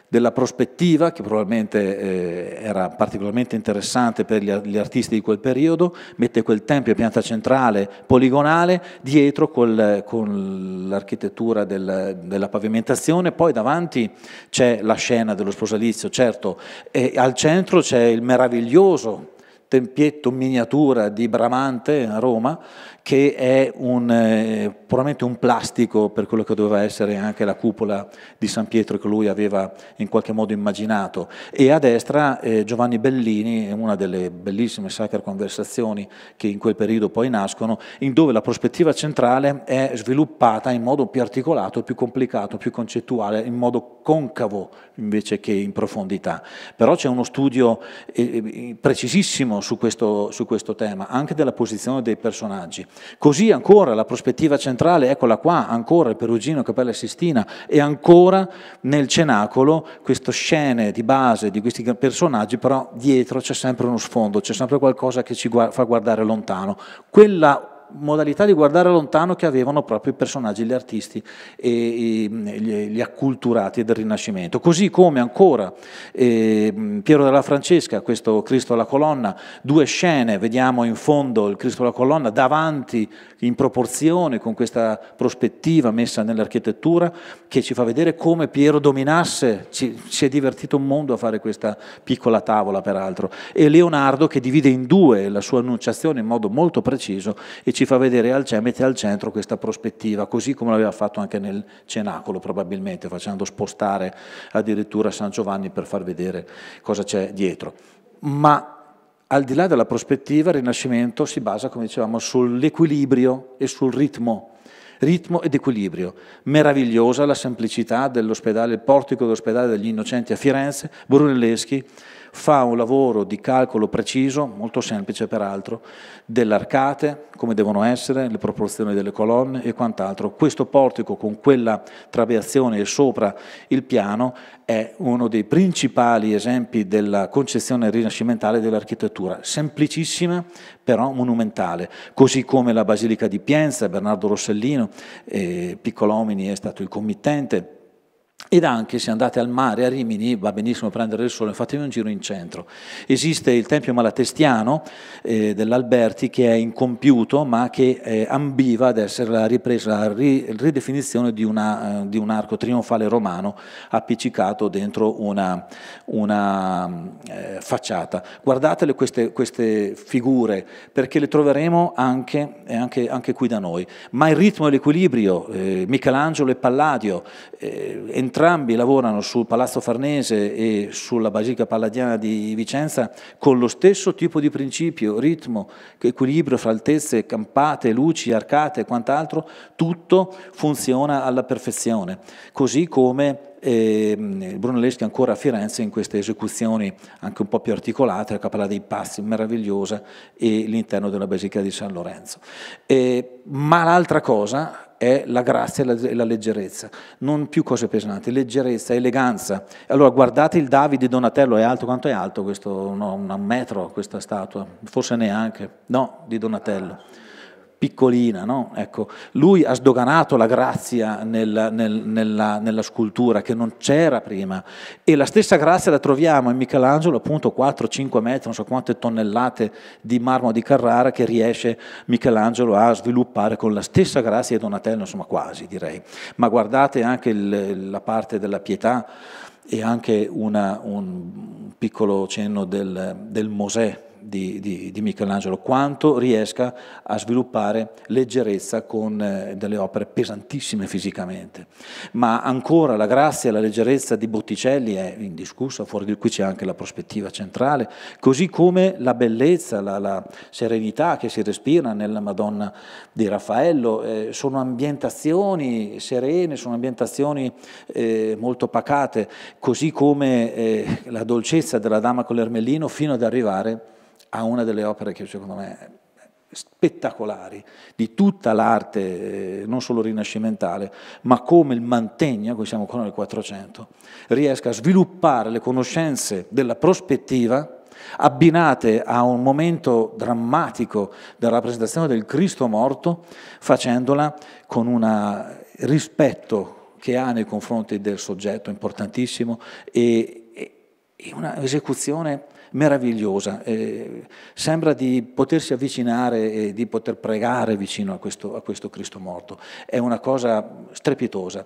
della prospettiva, che probabilmente eh, era particolarmente interessante per gli, gli, artisti di quel periodo, mette quel tempio a pianta centrale, poligonale, dietro col, con l'architettura del, della pavimentazione, poi davanti c'è la scena dello sposalizio, certo, e al centro c'è il meraviglioso tempietto miniatura di Bramante a Roma, che è un, eh, puramente un plastico per quello che doveva essere anche la cupola di San Pietro che lui aveva in qualche modo immaginato. E a destra eh, Giovanni Bellini, una delle bellissime sacre conversazioni che in quel periodo poi nascono, in dove la prospettiva centrale è sviluppata in modo più articolato, più complicato, più concettuale, in modo concavo invece che in profondità. Però c'è uno studio eh, eh precisissimo su questo, su questo tema, anche della posizione dei personaggi. Così ancora la prospettiva centrale, eccola qua, ancora il Perugino, Cappella Sistina e ancora nel Cenacolo queste scene di base di questi personaggi, però dietro c'è sempre uno sfondo, c'è sempre qualcosa che ci fa guardare lontano. Quella modalità di guardare lontano che avevano proprio i personaggi, gli artisti e, gli, gli, acculturati del Rinascimento. Così come ancora eh, Piero della Francesca, questo Cristo alla colonna, due scene, vediamo in fondo il Cristo alla colonna davanti in proporzione con questa prospettiva messa nell'architettura che ci fa vedere come Piero dominasse, ci, si è divertito un mondo a fare questa piccola tavola peraltro, e Leonardo che divide in due la sua annunciazione in modo molto preciso e ci ci fa vedere, al, mette al centro questa prospettiva, così come l'aveva fatto anche nel Cenacolo probabilmente, facendo spostare addirittura San Giovanni per far vedere cosa c'è dietro. Ma al di là della prospettiva, il Rinascimento si basa, come dicevamo, sull'equilibrio e sul ritmo. Ritmo ed equilibrio. Meravigliosa la semplicità dell'ospedale, il portico dell'ospedale degli innocenti a Firenze, Brunelleschi fa un lavoro di calcolo preciso, molto semplice peraltro, delle arcate, come devono essere, le proporzioni delle colonne e quant'altro. Questo portico con quella trabeazione e sopra il piano è uno dei principali esempi della concezione rinascimentale dell'architettura, semplicissima però monumentale, così come la Basilica di Pienza, Bernardo Rossellino, eh, Piccolomini è stato il committente, ed anche se andate al mare, a Rimini, va benissimo prendere il sole, fatevi un giro in centro. Esiste il Tempio Malatestiano eh, dell'Alberti che è incompiuto ma che eh, ambiva ad essere la ripresa, la ri, ridefinizione di, una, eh, di, un arco trionfale romano appiccicato dentro una, una eh, facciata. Guardate queste, queste, figure perché le troveremo anche, eh, anche, anche, qui da noi. Ma il ritmo e l'equilibrio, eh, Michelangelo e Palladio, eh, entrambi entrambi lavorano sul Palazzo Farnese e sulla Basilica Palladiana di Vicenza con lo stesso tipo di principio, ritmo, equilibrio fra altezze, campate, luci, arcate e quant'altro, tutto funziona alla perfezione, così come eh, Brunelleschi ancora a Firenze in queste esecuzioni anche un po' più articolate, la Capella dei Passi meravigliosa e l'interno della Basilica di San Lorenzo. Eh, ma l'altra cosa, è la grazia e la, leggerezza, non più cose pesanti, leggerezza, eleganza. Allora guardate il Davide Donatello, è alto quanto è alto questo, no, un metro questa statua, forse neanche, no, di Donatello piccolina, no? ecco, lui ha sdoganato la grazia nella, nel, nella, nella scultura che non c'era prima e la stessa grazia la troviamo in Michelangelo, appunto 4-5 metri, non so quante tonnellate di marmo di Carrara che riesce Michelangelo a sviluppare con la stessa grazia di Donatello, insomma quasi direi. Ma guardate anche il, la parte della pietà e anche una, un piccolo cenno del, del Mosè di, di, di, Michelangelo, quanto riesca a sviluppare leggerezza con eh, delle opere pesantissime fisicamente. Ma ancora la grazia e la leggerezza di Botticelli è indiscussa, fuori di qui c'è anche la prospettiva centrale, così come la bellezza, la, la serenità che si respira nella Madonna di Raffaello, eh, sono ambientazioni serene, sono ambientazioni eh, molto pacate, così come eh, la dolcezza della Dama con l'ermellino fino ad arrivare a una delle opere che secondo me spettacolari di tutta l'arte, eh, non solo rinascimentale, ma come il Mantegna, qui siamo ancora nel 400, riesca a sviluppare le conoscenze della prospettiva abbinate a un momento drammatico della rappresentazione del Cristo morto, facendola con un rispetto che ha nei confronti del soggetto importantissimo e, e, e una esecuzione meravigliosa. Eh, sembra di potersi avvicinare e di poter pregare vicino a questo, a questo Cristo morto. È una cosa strepitosa.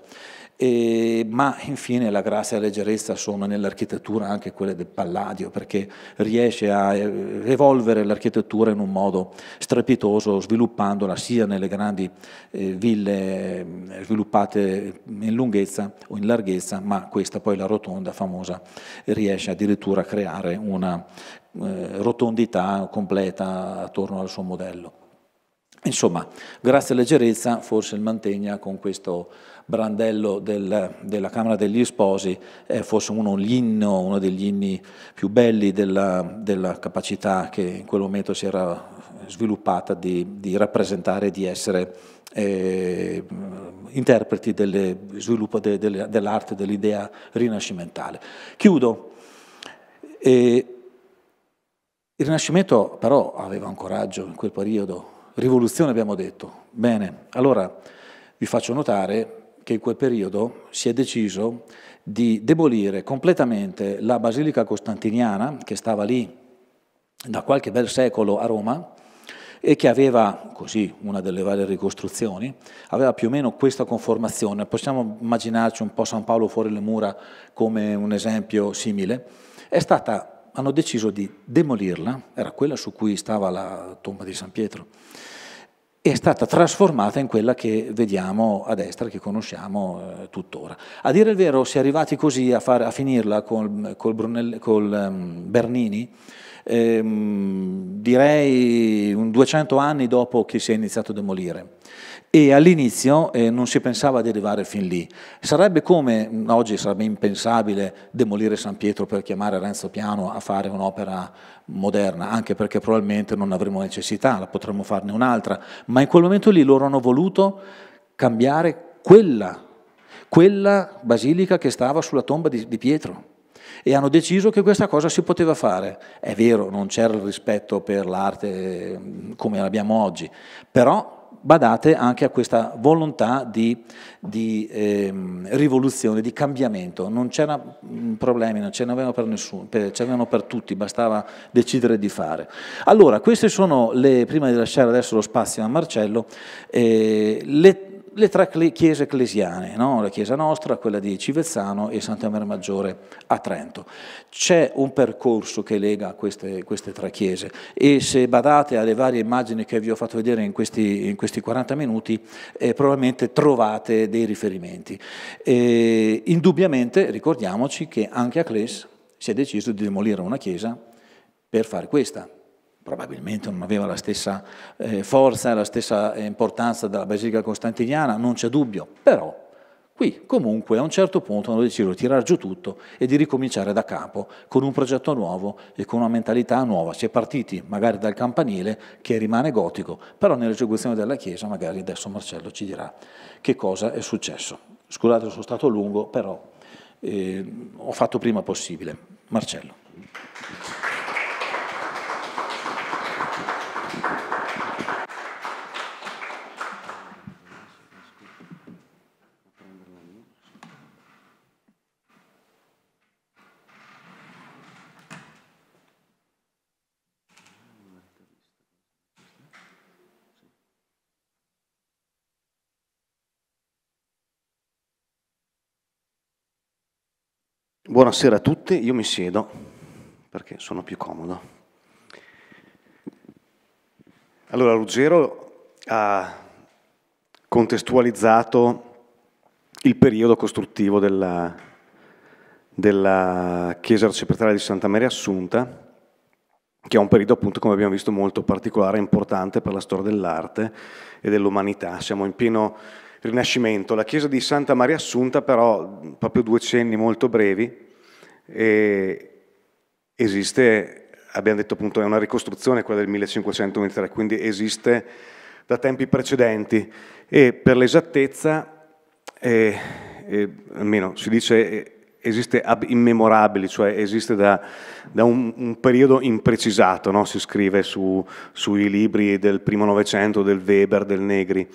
E, ma infine la grazia e la leggerezza sono nell'architettura anche quelle del Palladio, perché riesce a eh, evolvere l'architettura in un modo strepitoso, sviluppandola sia nelle grandi eh, ville eh, sviluppate in lunghezza o in larghezza, ma questa poi la rotonda famosa riesce addirittura a creare una eh, rotondità completa attorno al suo modello. Insomma, grazie e leggerezza, forse il Mantegna con questo Brandello del, della Camera degli Sposi è eh, forse uno, l'inno, uno degli inni più belli della, della, capacità che in quel momento si era sviluppata di, di rappresentare, di essere eh, interpreti del sviluppo de, de, dell'arte, dell'idea rinascimentale. Chiudo. Eh, il Rinascimento però aveva un coraggio in quel periodo, rivoluzione abbiamo detto. Bene, allora vi faccio notare che in quel periodo si è deciso di demolire completamente la basilica costantiniana che stava lì da qualche bel secolo a Roma e che aveva, così una delle varie ricostruzioni, aveva più o meno questa conformazione. Possiamo immaginarci un po' San Paolo fuori le mura come un esempio simile. Stata, hanno deciso di demolirla, era quella su cui stava la tomba di San Pietro, è stata trasformata in quella che vediamo a destra, che conosciamo eh, tuttora. A dire il vero, si è arrivati così a, far, a finirla col, col, Brunel, col um, Bernini, ehm, direi un 200 anni dopo che si è iniziato a demolire e all'inizio eh, non si pensava di arrivare fin lì. Sarebbe come, mm, oggi sarebbe impensabile demolire San Pietro per chiamare Renzo Piano a fare un'opera moderna, anche perché probabilmente non avremo necessità, la potremmo farne un'altra, ma in quel momento lì loro hanno voluto cambiare quella, quella basilica che stava sulla tomba di, di Pietro e hanno deciso che questa cosa si poteva fare. È vero, non c'era il rispetto per l'arte mm, come l'abbiamo oggi, però badate anche a questa volontà di, di eh, rivoluzione, di cambiamento. Non c'erano mm, problemi, non ce n'erano per nessuno, per, c'erano per tutti, bastava decidere di fare. Allora, queste sono le, prima di lasciare adesso lo spazio a Marcello, eh, le le tre chiese ecclesiane, no? la chiesa nostra, quella di Civezzano e Santa Maria Maggiore a Trento. C'è un percorso che lega queste, queste, tre chiese e se badate alle varie immagini che vi ho fatto vedere in questi, in questi 40 minuti, eh, probabilmente trovate dei riferimenti. E, indubbiamente ricordiamoci che anche a Cles si è deciso di demolire una chiesa per fare questa, probabilmente non aveva la stessa eh, forza e la stessa eh, importanza della Basilica Costantiniana, non c'è dubbio, però qui comunque a un certo punto hanno deciso di tirare giù tutto e di ricominciare da capo con un progetto nuovo e con una mentalità nuova. Si è partiti magari dal campanile che rimane gotico, però nell'esecuzione della Chiesa magari adesso Marcello ci dirà che cosa è successo. Scusate sono stato lungo, però eh, ho fatto prima possibile. Marcello. Buonasera a tutti, io mi siedo perché sono più comodo. Allora, Ruggero ha contestualizzato il periodo costruttivo della, della Chiesa Arcipretaria di Santa Maria Assunta, che è un periodo appunto, come abbiamo visto, molto particolare e importante per la storia dell'arte e dell'umanità. Siamo in pieno Rinascimento. La chiesa di Santa Maria Assunta però, proprio due cenni molto brevi, esiste, abbiamo detto appunto, è una ricostruzione quella del 1523, quindi esiste da tempi precedenti e per l'esattezza, eh, eh, almeno si dice... Eh, esiste ab immemorabili, cioè esiste da, da un, un, periodo imprecisato, no? si scrive su, sui libri del primo Novecento, del Weber, del Negri.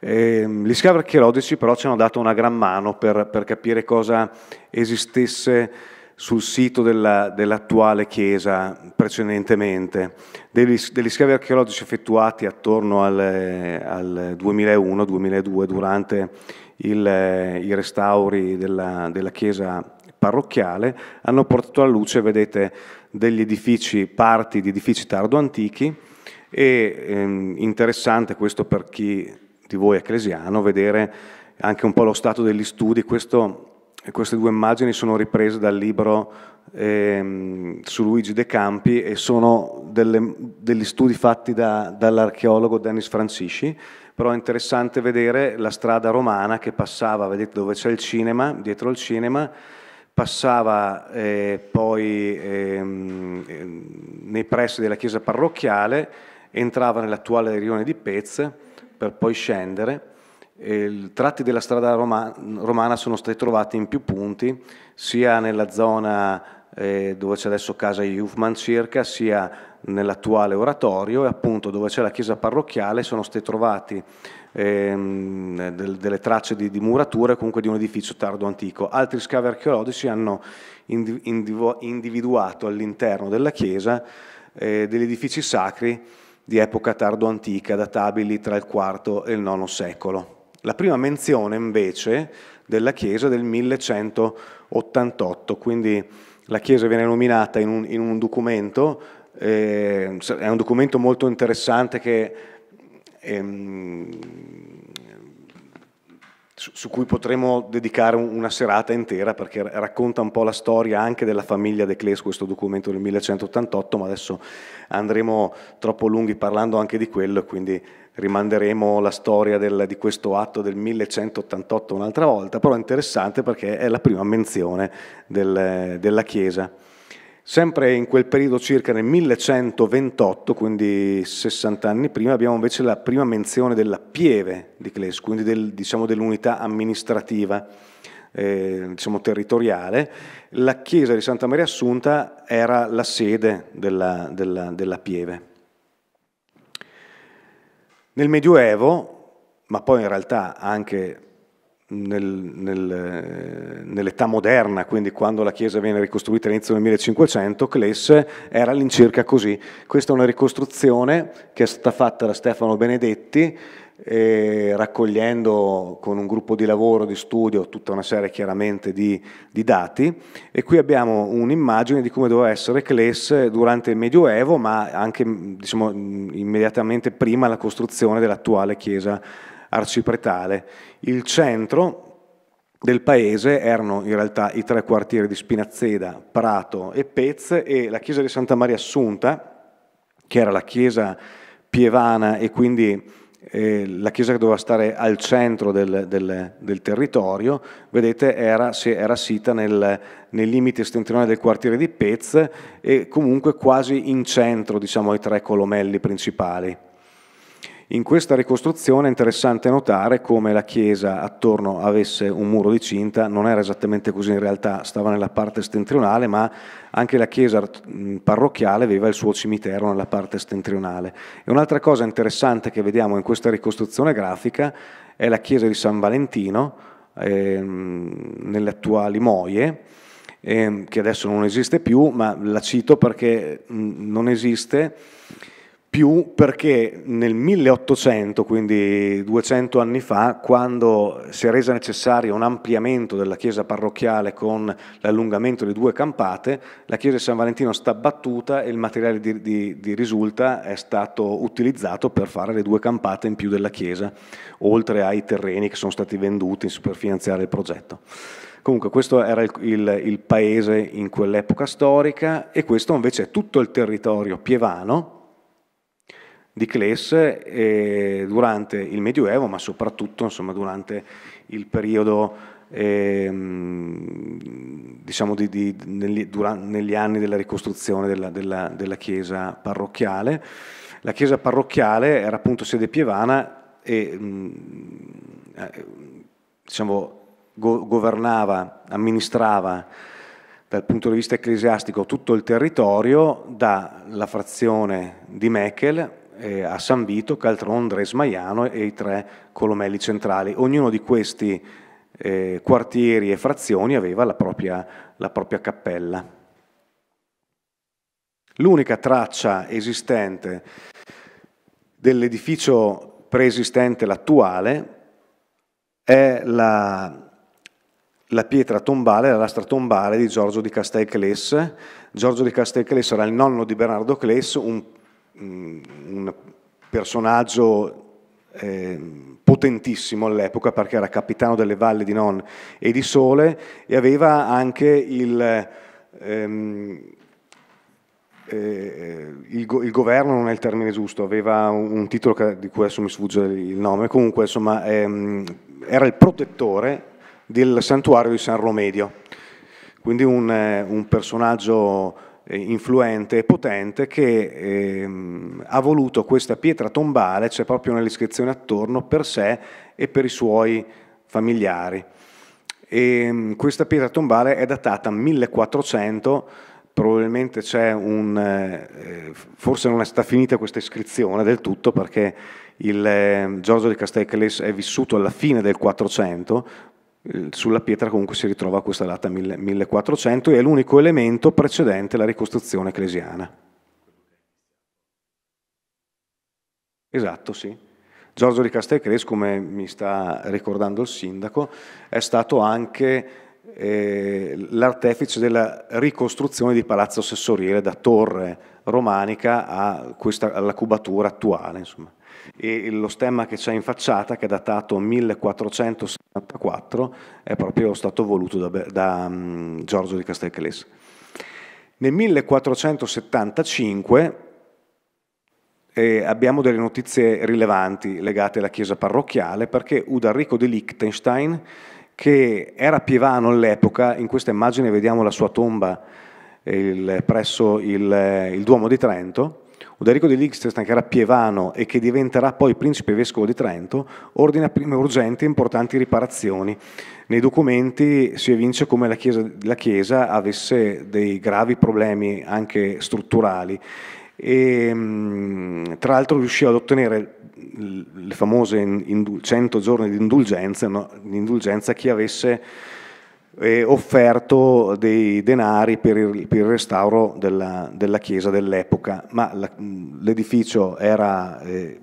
Eh, gli scavi archeologici però ci hanno dato una gran mano per, per capire cosa esistesse sul sito dell'attuale chiesa precedentemente. Degli, degli, scavi archeologici effettuati attorno al, al 2001-2002 durante il, i restauri della, della chiesa parrocchiale, hanno portato alla luce, vedete, degli edifici, parti di edifici tardo-antichi e ehm, interessante questo per chi di voi è ecclesiano, vedere anche un po' lo stato degli studi. Questo, queste due immagini sono riprese dal libro ehm, su Luigi De Campi e sono delle, degli studi fatti da, dall'archeologo Dennis Francisci, però è interessante vedere la strada romana che passava, vedete dove c'è il cinema, dietro il cinema, passava eh, poi ehm, nei pressi della chiesa parrocchiale, entrava nell'attuale rione di Pez per poi scendere. I tratti della strada romana sono stati trovati in più punti, sia nella zona eh, dove c'è adesso casa Jufman circa, sia nell'attuale oratorio e appunto dove c'è la chiesa parrocchiale sono stati trovati ehm, del, delle tracce di, di murature comunque di un edificio tardo antico. Altri scavi archeologici hanno indiv individuato all'interno della chiesa eh, degli edifici sacri di epoca tardo antica, databili tra il IV e il IX secolo. La prima menzione invece della chiesa è del 1188, quindi la chiesa viene nominata in un, in un documento, eh, è un documento molto interessante che ehm, su, cui potremmo dedicare una serata intera perché racconta un po' la storia anche della famiglia De Cles, questo documento del 1188, ma adesso andremo troppo lunghi parlando anche di quello, quindi rimanderemo la storia del, di questo atto del 1188 un'altra volta, però è interessante perché è la prima menzione del, della Chiesa. Sempre in quel periodo circa nel 1128, quindi 60 anni prima, abbiamo invece la prima menzione della pieve di Cles, quindi del, diciamo, dell'unità amministrativa, eh, diciamo territoriale. La chiesa di Santa Maria Assunta era la sede della, della, della pieve. Nel Medioevo, ma poi in realtà anche nel, nel, eh, nell'età moderna, quindi quando la chiesa viene ricostruita all'inizio del 1500, Cles era all'incirca così. Questa è una ricostruzione che è stata fatta da Stefano Benedetti, eh, raccogliendo con un gruppo di lavoro, di studio, tutta una serie chiaramente di, di dati. E qui abbiamo un'immagine di come doveva essere Cles durante il Medioevo, ma anche diciamo, immediatamente prima la costruzione dell'attuale chiesa arcipretale. Il centro del paese erano in realtà i tre quartieri di Spinazzeda, Prato e Pez e la chiesa di Santa Maria Assunta, che era la chiesa pievana e quindi eh, la chiesa che doveva stare al centro del, del, del territorio, vedete era, era sita nel, nel, limite settentrionale del quartiere di Pez e comunque quasi in centro diciamo, ai tre colomelli principali. In questa ricostruzione è interessante notare come la chiesa attorno avesse un muro di cinta, non era esattamente così in realtà, stava nella parte settentrionale, ma anche la chiesa mm, parrocchiale aveva il suo cimitero nella parte settentrionale. E un'altra cosa interessante che vediamo in questa ricostruzione grafica è la chiesa di San Valentino, eh, nelle attuali Moie, eh, che adesso non esiste più, ma la cito perché mh, mm, non esiste più perché nel 1800, quindi 200 anni fa, quando si è resa necessaria un ampliamento della chiesa parrocchiale con l'allungamento di due campate, la chiesa di San Valentino sta battuta e il materiale di, di, di risulta è stato utilizzato per fare le due campate in più della chiesa, oltre ai terreni che sono stati venduti per finanziare il progetto. Comunque questo era il, il, il paese in quell'epoca storica e questo invece è tutto il territorio pievano, di Claes durante il Medioevo, ma soprattutto insomma, durante il periodo eh, diciamo di, di, negli, durante, negli, anni della ricostruzione della, della, della, chiesa parrocchiale. La chiesa parrocchiale era appunto sede pievana e mh, mm, eh, diciamo, go, governava, amministrava dal punto di vista ecclesiastico tutto il territorio dalla frazione di Mechel eh, a San Vito, Caltron, Dresmaiano e i tre colomelli centrali. Ognuno di questi eh, quartieri e frazioni aveva la propria, la propria cappella. L'unica traccia esistente dell'edificio preesistente, l'attuale, è la, la pietra tombale, la lastra tombale di Giorgio di Castel Cles. Giorgio di Castel Cles era il nonno di Bernardo Cles, un Mm, un personaggio eh, potentissimo all'epoca perché era capitano delle valli di Non e di Sole e aveva anche il, ehm, eh, il, go il, governo non è il termine giusto, aveva un, un titolo che, di cui adesso mi sfugge il nome, comunque insomma ehm, era il protettore del santuario di San Romedio, quindi un, eh, un personaggio eh, influente e potente che ehm, ha voluto questa pietra tombale, c'è cioè proprio una attorno, per sé e per i suoi familiari. E, ehm, questa pietra tombale è datata 1400, probabilmente c'è un... Eh, forse non è stata finita questa iscrizione del tutto perché il eh, Giorgio di Castelcles è vissuto alla fine del 400, sulla pietra comunque si ritrova questa data 1400 e è l'unico elemento precedente la ricostruzione ecclesiana. Esatto, sì. Giorgio di Castelcres, come mi sta ricordando il sindaco, è stato anche eh, l'artefice della ricostruzione di Palazzo Sessoriere da torre romanica a questa, alla cubatura attuale. Insomma e lo stemma che c'è in facciata, che è datato 1474, è proprio stato voluto da, da um, Giorgio di Castelcles. Nel 1475 eh, abbiamo delle notizie rilevanti legate alla chiesa parrocchiale perché Udarrico di Liechtenstein, che era pievano all'epoca, in questa immagine vediamo la sua tomba eh, il, presso il, eh, il Duomo di Trento, Uderico di Liechtenstein, che era pievano e che diventerà poi principe vescovo di Trento, ordina prime urgenti e importanti riparazioni. Nei documenti si evince come la chiesa, la chiesa avesse dei gravi problemi anche strutturali e ehm, tra l'altro riuscì ad ottenere le famose 100 giorni di indulgenza, no? indulgenza chi avesse eh, offerto dei denari per il, per il restauro della, della chiesa dell'epoca, ma la, l'edificio era eh,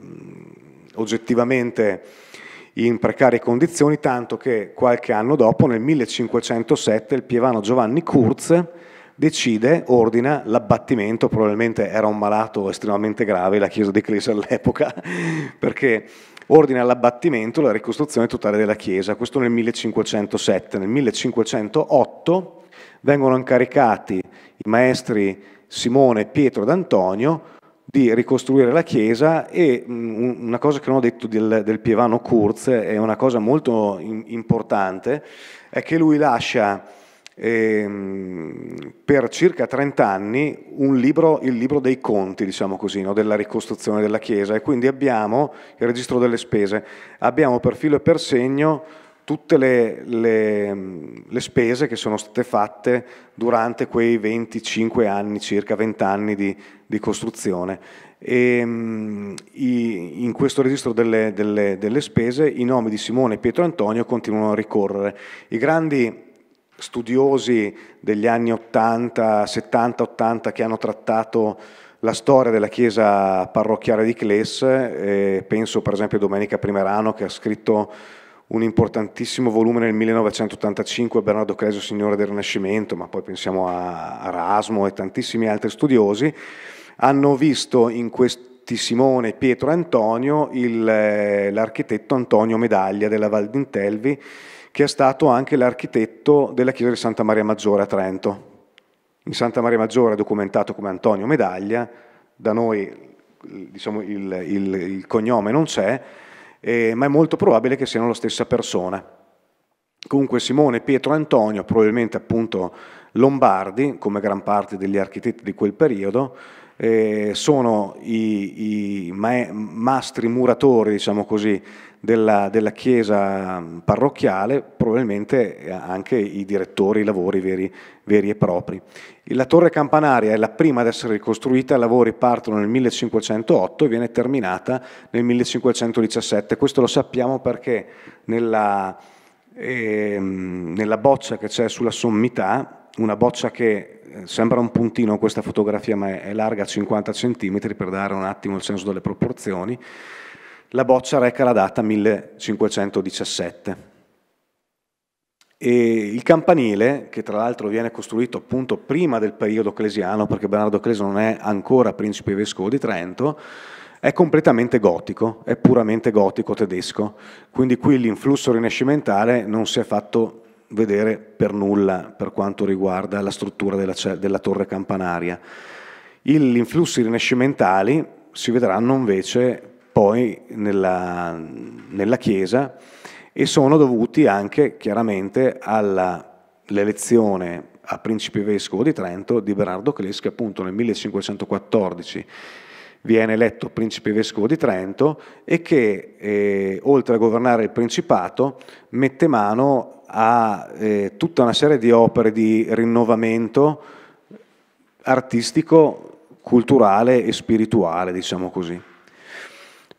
oggettivamente in precarie condizioni, tanto che qualche anno dopo, nel 1507, il pievano Giovanni Kurz decide, ordina l'abbattimento, probabilmente era un malato estremamente grave la chiesa di Clesi all'epoca, [LAUGHS] perché ordina l'abbattimento, la ricostruzione totale della chiesa, questo nel 1507. Nel 1508 vengono incaricati i maestri Simone e Pietro d'Antonio di ricostruire la chiesa e mm, una cosa che non ho detto del, del Pievano Kurz è una cosa molto importante, è che lui lascia ehm, per circa 30 anni libro, il libro dei conti, diciamo così, no? della ricostruzione della Chiesa e quindi abbiamo il registro delle spese, abbiamo per filo e per segno tutte le, le, le spese che sono state fatte durante quei 25 anni, circa 20 anni di, di costruzione. E, ehm, in questo registro delle, delle, delle, spese i nomi di Simone Pietro e Antonio continuano a ricorrere. I grandi studiosi degli anni 80, 70, 80 che hanno trattato la storia della chiesa parrocchiale di Cles, eh, penso per esempio a Domenica Primerano che ha scritto un importantissimo volume nel 1985, Bernardo Cresio, Signore del Rinascimento, ma poi pensiamo a Erasmo e tantissimi altri studiosi, hanno visto in questi Simone, Pietro e Antonio eh, l'architetto Antonio Medaglia della Val d'Intelvi, che è stato anche l'architetto della chiesa di Santa Maria Maggiore a Trento. In Santa Maria Maggiore è documentato come Antonio Medaglia, da noi diciamo, il, il, il, cognome non c'è, eh, ma è molto probabile che siano la stessa persona. Comunque Simone Pietro Antonio, probabilmente appunto lombardi, come gran parte degli architetti di quel periodo, eh, sono i, i ma mastri muratori, diciamo così, della, della, chiesa mm, parrocchiale, probabilmente anche i direttori, i lavori veri, veri, e propri. La torre campanaria è la prima ad essere ricostruita, i lavori partono nel 1508 e viene terminata nel 1517. Questo lo sappiamo perché nella, eh, nella boccia che c'è sulla sommità, una boccia che eh, sembra un puntino in questa fotografia ma è larga 50 cm per dare un attimo il senso delle proporzioni, la boccia reca la data 1517. E il campanile, che tra l'altro viene costruito appunto prima del periodo clesiano, perché Bernardo Cleso non è ancora principe vescovo di Trento, è completamente gotico, è puramente gotico tedesco. Quindi qui l'influsso rinascimentale non si è fatto vedere per nulla per quanto riguarda la struttura della, della torre campanaria. gli influssi rinascimentali si vedranno invece poi nella, nella Chiesa e sono dovuti anche chiaramente all'elezione a principe vescovo di Trento di Berardo Cles che appunto nel 1514 viene eletto principe vescovo di Trento e che eh, oltre a governare il principato mette mano a eh, tutta una serie di opere di rinnovamento artistico, culturale e spirituale, diciamo così.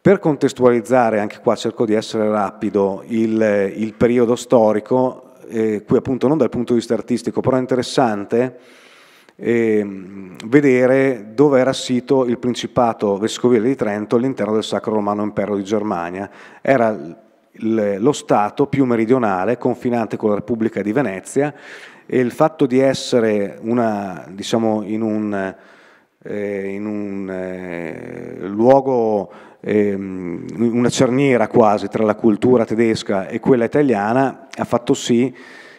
Per contestualizzare, anche qua cerco di essere rapido, il, il periodo storico, eh, qui appunto non dal punto di vista artistico, però è interessante eh, vedere dove era sito il principato vescovile di Trento all'interno del Sacro Romano Impero di Germania. Era lo Stato più meridionale, confinante con la Repubblica di Venezia, e il fatto di essere una, diciamo, in un, eh, in un eh, luogo ehm, una cerniera quasi tra la cultura tedesca e quella italiana, ha fatto sì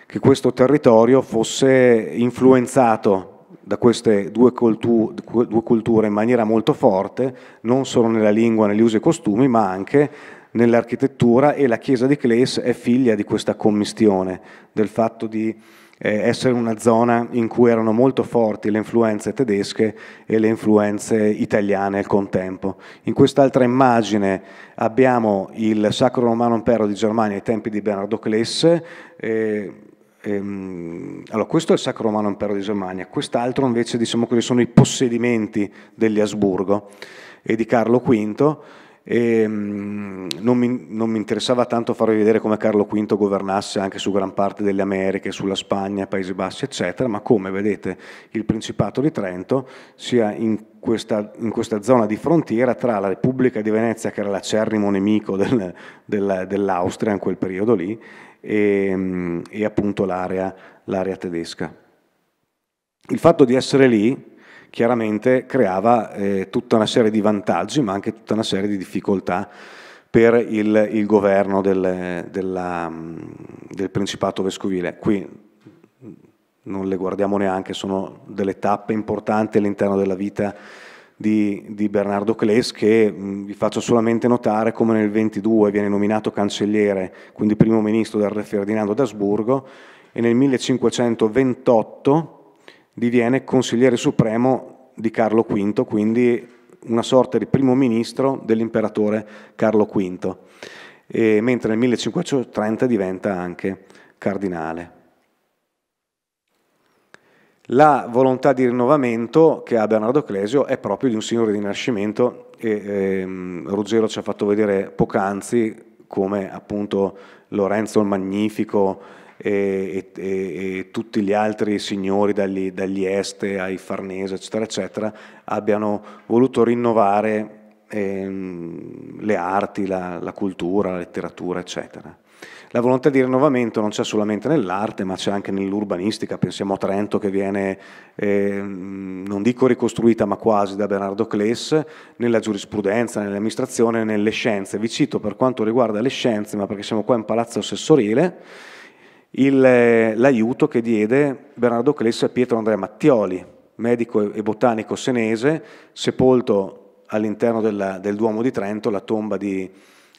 che questo territorio fosse influenzato da queste due, cultu due culture in maniera molto forte, non solo nella lingua, negli usi e costumi, ma anche nell'architettura e la chiesa di Claes è figlia di questa commistione, del fatto di eh, essere una zona in cui erano molto forti le influenze tedesche e le influenze italiane al contempo. In quest'altra immagine abbiamo il Sacro Romano Impero di Germania ai tempi di Bernardo Kless. Eh, ehm, allora, questo è il Sacro Romano Impero di Germania, quest'altro invece diciamo così, sono i possedimenti degli Asburgo e di Carlo V e, ehm, mh, non, mi, non, mi, interessava tanto farvi vedere come Carlo V governasse anche su gran parte delle Americhe, sulla Spagna, Paesi Bassi, eccetera, ma come vedete il Principato di Trento sia in questa, in questa zona di frontiera tra la Repubblica di Venezia, che era l'acerrimo nemico del, del, dell'Austria in quel periodo lì, e, ehm, mh, e appunto l'area tedesca. Il fatto di essere lì chiaramente creava eh, tutta una serie di vantaggi ma anche tutta una serie di difficoltà per il, il governo del, della, mm, del Principato Vescovile. Qui non le guardiamo neanche, sono delle tappe importanti all'interno della vita di, di, Bernardo Cles che mh, mm, vi faccio solamente notare come nel 22 viene nominato cancelliere, quindi primo ministro del re Ferdinando d'Asburgo e nel 1528 diviene consigliere supremo di Carlo V, quindi una sorta di primo ministro dell'imperatore Carlo V, e, mentre nel 1530 diventa anche cardinale. La volontà di rinnovamento che ha Bernardo Clesio è proprio di un signore di rinascimento e ehm, Ruggero ci ha fatto vedere poc'anzi come appunto Lorenzo il Magnifico e, e, e tutti gli altri signori dagli, dagli, Este ai Farnese, eccetera, eccetera, abbiano voluto rinnovare ehm, le arti, la, la cultura, la letteratura, eccetera. La volontà di rinnovamento non c'è solamente nell'arte, ma c'è anche nell'urbanistica. Pensiamo a Trento che viene, eh, non dico ricostruita, ma quasi da Bernardo Clès, nella giurisprudenza, nell'amministrazione, nelle scienze. Vi cito per quanto riguarda le scienze, ma perché siamo qua in Palazzo Assessorile eh, l'aiuto che diede Bernardo Clesso a Pietro Andrea Mattioli, medico e botanico senese, sepolto all'interno del Duomo di Trento, la tomba di,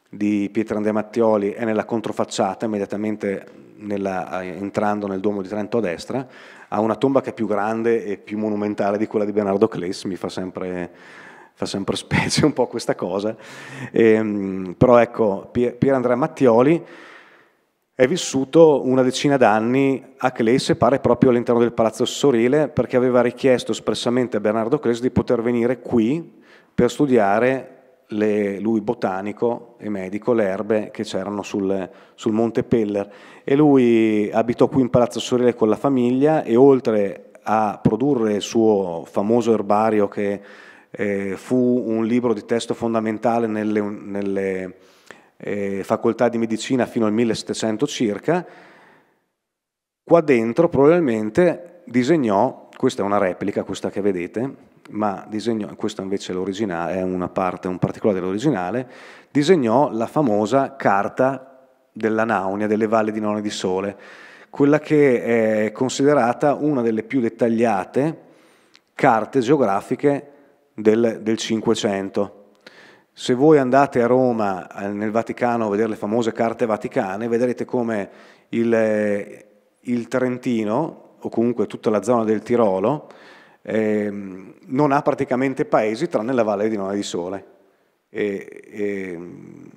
di Pietro Andrea Mattioli è nella controfacciata, immediatamente nella, eh, entrando nel Duomo di Trento a destra, ha una tomba che è più grande e più monumentale di quella di Bernardo Cles, mi fa sempre, fa sempre specie [LAUGHS] un po' questa cosa, e, ehm, però ecco, Pier Andrea Mattioli è vissuto una decina d'anni a Clesse, pare proprio all'interno del Palazzo Sorile, perché aveva richiesto espressamente a Bernardo Clesse di poter venire qui per studiare, le, lui botanico e medico, le erbe che c'erano sul, sul, Monte Peller. E lui abitò qui in Palazzo Sorile con la famiglia e oltre a produrre il suo famoso erbario che eh, fu un libro di testo fondamentale nelle, nelle eh, facoltà di medicina fino al 1700 circa, qua dentro probabilmente disegnò, questa è una replica, questa che vedete, ma disegnò, questa invece è, è una parte, un particolare dell'originale, disegnò la famosa carta della Naunia, delle valli di Naunia di Sole, quella che è considerata una delle più dettagliate carte geografiche del, del 500. Se voi andate a Roma, nel Vaticano, a vedere le famose carte vaticane, vedrete come il, eh, il Trentino, o comunque tutta la zona del Tirolo, eh, non ha praticamente paesi tranne la Valle di Nona di Sole. E, e, ehm,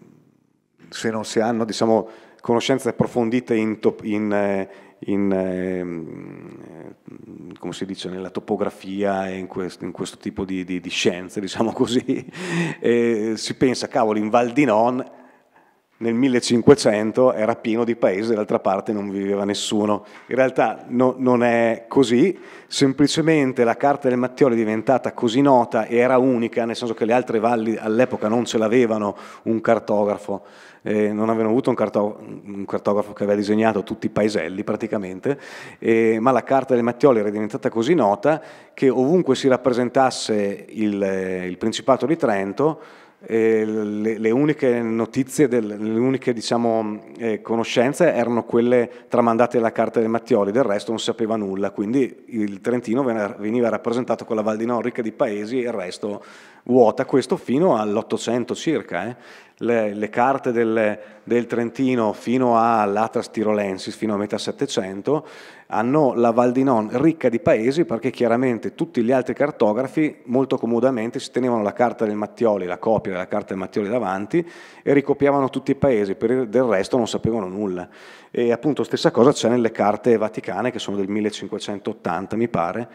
se non si hanno diciamo, conoscenze approfondite in, top, in, eh, in, ehm, eh, come si dice, nella topografia e in, quest, in questo tipo di, di, di scienze, [LAUGHS] diciamo così, eh, si pensa, cavolo, in Val di Non nel 1500 era pieno di paesi, dall'altra parte non viveva nessuno. In realtà no, non è così, semplicemente la carta del Mattiolo è diventata così nota e era unica, nel senso che le altre valli all'epoca non ce l'avevano un cartografo, eh, non avevano avuto un, carto, un, cartografo che aveva disegnato tutti i paeselli praticamente, eh, ma la carta del Mattioli era diventata così nota che ovunque si rappresentasse il, eh, il Principato di Trento, eh, le, le, uniche notizie, del, le uniche diciamo, eh, conoscenze erano quelle tramandate dalla carta dei Mattioli, del resto non sapeva nulla, quindi il Trentino veniva rappresentato con la Val di Non ricca di paesi e il resto vuota, questo fino all'Ottocento circa. Eh le, le carte del, del, Trentino fino all'Atras Tirolensis, fino a metà Settecento, hanno la Val di Non ricca di paesi perché chiaramente tutti gli altri cartografi molto comodamente si tenevano la carta del Mattioli, la copia della carta del Mattioli davanti e ricopiavano tutti i paesi, per il, del resto non sapevano nulla. E appunto stessa cosa c'è nelle carte vaticane che sono del 1580 mi pare,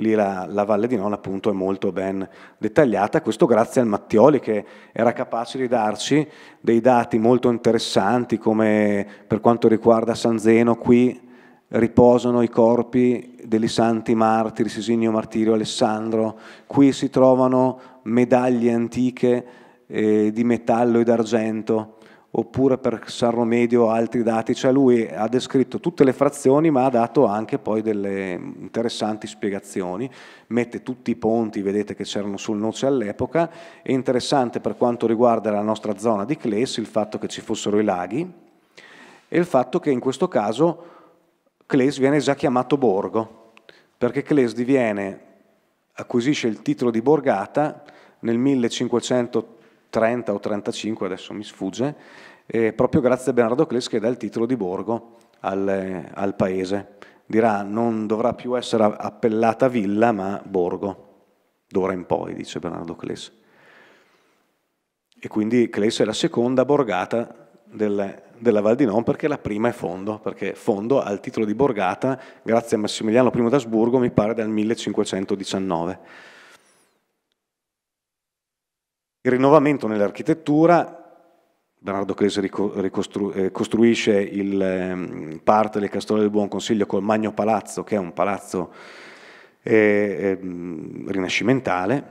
lì la, la, Valle di Non appunto è molto ben dettagliata, questo grazie al Mattioli che era capace di darci dei dati molto interessanti come per quanto riguarda San Zeno, qui riposano i corpi degli santi martiri, Sisinio Martirio Alessandro, qui si trovano medaglie antiche eh, di metallo e d'argento, oppure per San Romedio o altri dati, cioè lui ha descritto tutte le frazioni ma ha dato anche poi delle interessanti spiegazioni, mette tutti i ponti, vedete che c'erano sul noce all'epoca, è interessante per quanto riguarda la nostra zona di Cles il fatto che ci fossero i laghi e il fatto che in questo caso Cles viene già chiamato borgo, perché Cles diviene, acquisisce il titolo di borgata nel 1580 30 o 35, adesso mi sfugge, eh, proprio grazie a Bernardo Cles che dà il titolo di borgo al, eh, al paese. Dirà non dovrà più essere appellata villa ma borgo, d'ora in poi, dice Bernardo Cles. E quindi Cles è la seconda borgata del, della Val di Non perché la prima è Fondo, perché Fondo ha il titolo di borgata grazie a Massimiliano I d'Asburgo mi pare dal 1519. Il rinnovamento nell'architettura, Bernardo Crese eh, costruisce il, ehm, parte del Castello del Buon Consiglio col Magno Palazzo, che è un palazzo eh, ehm, rinascimentale,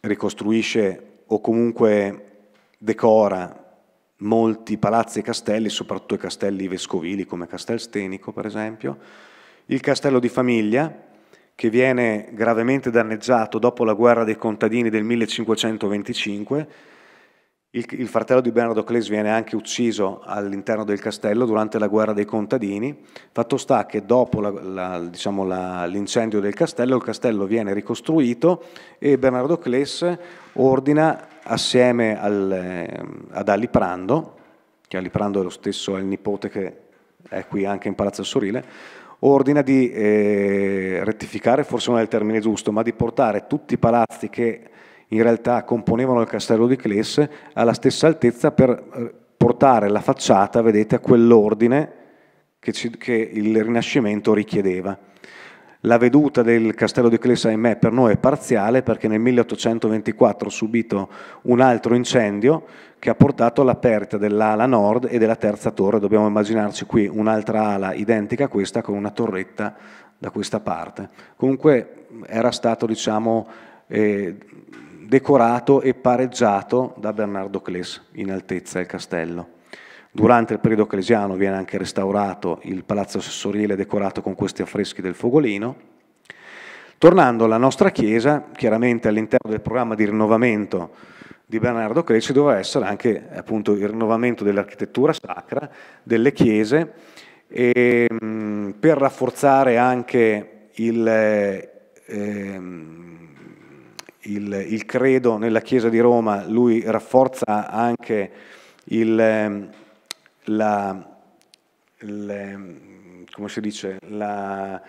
ricostruisce o comunque decora molti palazzi e castelli, soprattutto i castelli vescovili come Castel Stenico per esempio, il castello di famiglia, che viene gravemente danneggiato dopo la guerra dei contadini del 1525. Il, il fratello di Bernardo Clesi viene anche ucciso all'interno del castello durante la guerra dei contadini. Fatto sta che dopo diciamo, l'incendio diciamo del castello, il castello viene ricostruito e Bernardo Cles ordina assieme al, eh, ad Aliprando, che Aliprando è lo stesso, è il nipote che è qui anche in Palazzo Sorile, ordina di eh, rettificare, forse non è il termine giusto, ma di portare tutti i palazzi che in realtà componevano il castello di Cles alla stessa altezza per eh, portare la facciata, vedete, a quell'ordine che, ci, che il Rinascimento richiedeva. La veduta del castello di Clessa, ahimè, per noi è parziale perché nel 1824 ha subito un altro incendio che ha portato alla perdita dell'ala nord e della terza torre. Dobbiamo immaginarci qui un'altra ala identica a questa con una torretta da questa parte. Comunque era stato, diciamo, eh, decorato e pareggiato da Bernardo Cless in altezza il castello. Durante il periodo ecclesiano viene anche restaurato il palazzo assessoriale decorato con questi affreschi del Fogolino. Tornando alla nostra chiesa, chiaramente all'interno del programma di rinnovamento di Bernardo Cresci doveva essere anche appunto, il rinnovamento dell'architettura sacra, delle chiese, e, ehm, per rafforzare anche il, eh, il, il credo nella chiesa di Roma, lui rafforza anche il ehm, la, le, dice, la,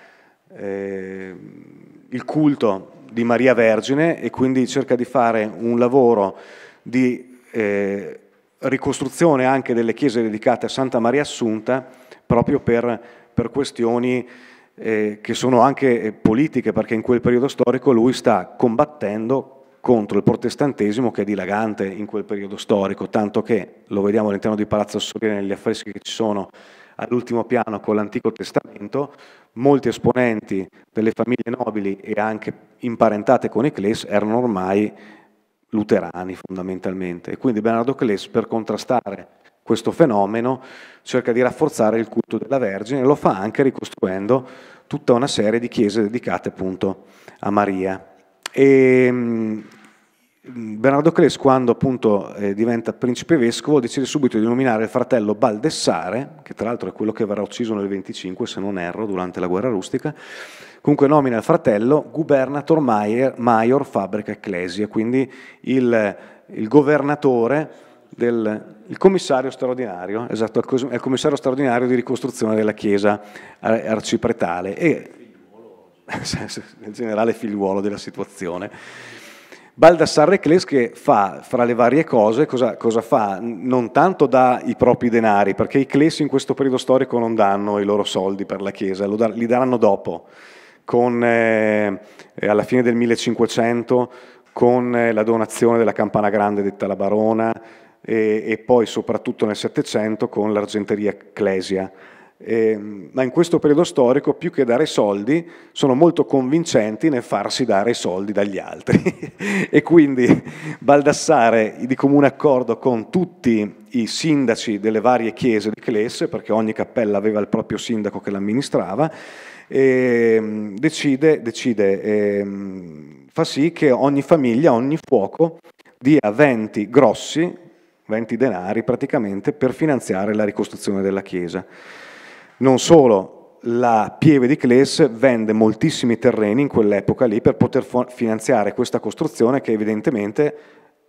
eh, il culto di Maria Vergine e quindi cerca di fare un lavoro di eh, ricostruzione anche delle chiese dedicate a Santa Maria Assunta proprio per, per questioni eh, che sono anche eh, politiche perché in quel periodo storico lui sta combattendo contro il protestantesimo che è dilagante in quel periodo storico, tanto che lo vediamo all'interno di Palazzo Soria negli affreschi che ci sono all'ultimo piano con l'Antico Testamento, molti esponenti delle famiglie nobili e anche imparentate con i Cles erano ormai luterani fondamentalmente e quindi Bernardo Cles per contrastare questo fenomeno cerca di rafforzare il culto della Vergine e lo fa anche ricostruendo tutta una serie di chiese dedicate appunto a Maria. E ehm, Mm, Bernardo Cles, quando appunto eh, diventa principe vescovo, decide subito di nominare il fratello Baldessare, che tra l'altro è quello che verrà ucciso nel 25, se non erro, durante la guerra rustica. Comunque nomina il fratello gubernator Maier, Maior Fabrica Ecclesia, quindi il, eh, il governatore del il commissario straordinario, esatto, è il commissario straordinario di ricostruzione della chiesa arcipretale e [LAUGHS] il generale figliuolo della situazione Baldassarre che fa, fra le varie cose, cosa, cosa, fa? Non tanto dà i propri denari, perché i Clessi in questo periodo storico non danno i loro soldi per la Chiesa, li daranno dopo, con, eh, alla fine del 1500, con eh, la donazione della campana grande detta la Barona, e, e poi soprattutto nel 700 con l'argenteria ecclesia. Eh, ma in questo periodo storico, più che dare soldi, sono molto convincenti nel farsi dare i soldi dagli altri. [LAUGHS] e quindi Baldassare di comune accordo con tutti i sindaci delle varie chiese di Clesse, perché ogni cappella aveva il proprio sindaco che l'amministrava, eh, decide, decide eh, fa sì che ogni famiglia, ogni fuoco dia 20 grossi, 20 denari praticamente, per finanziare la ricostruzione della chiesa. Non solo, la Pieve di Cles vende moltissimi terreni in quell'epoca lì per poter finanziare questa costruzione che evidentemente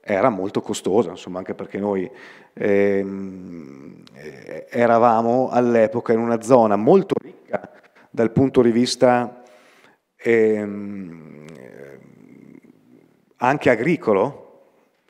era molto costosa, insomma, anche perché noi ehm, eh, eravamo all'epoca in una zona molto ricca dal punto di vista eh, anche agricolo,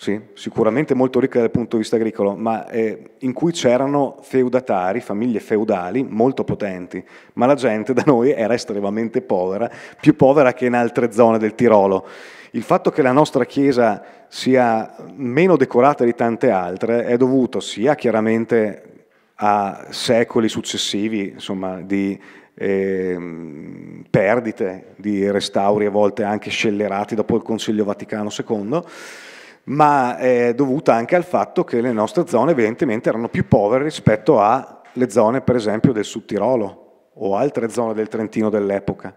sì, sicuramente molto ricca dal punto di vista agricolo, ma eh, in cui c'erano feudatari, famiglie feudali molto potenti, ma la gente da noi era estremamente povera, più povera che in altre zone del Tirolo. Il fatto che la nostra chiesa sia meno decorata di tante altre è dovuto sia chiaramente a secoli successivi insomma, di eh, perdite, di restauri a volte anche scellerati dopo il Concilio Vaticano II, ma è dovuta anche al fatto che le nostre zone evidentemente erano più povere rispetto alle zone per esempio del Sud Tirolo o altre zone del Trentino dell'epoca.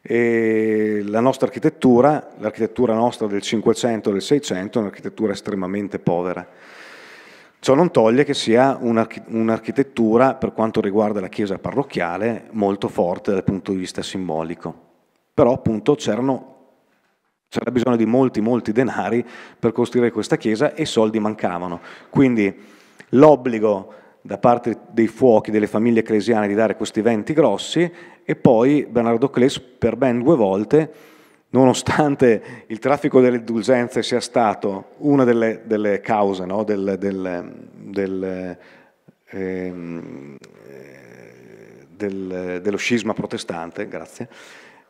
E la nostra architettura, l'architettura nostra del 500 e del 600 è un'architettura estremamente povera. Ciò non toglie che sia un'architettura, per quanto riguarda la chiesa parrocchiale, molto forte dal punto di vista simbolico. Però appunto c'erano c'era bisogno di molti, molti denari per costruire questa chiesa e i soldi mancavano. Quindi l'obbligo da parte dei fuochi delle famiglie ecclesiane di dare questi venti grossi e poi Bernardo Cles per ben due volte, nonostante il traffico delle indulgenze sia stato una delle, delle cause no? del, del, del, ehm, dello scisma protestante, grazie,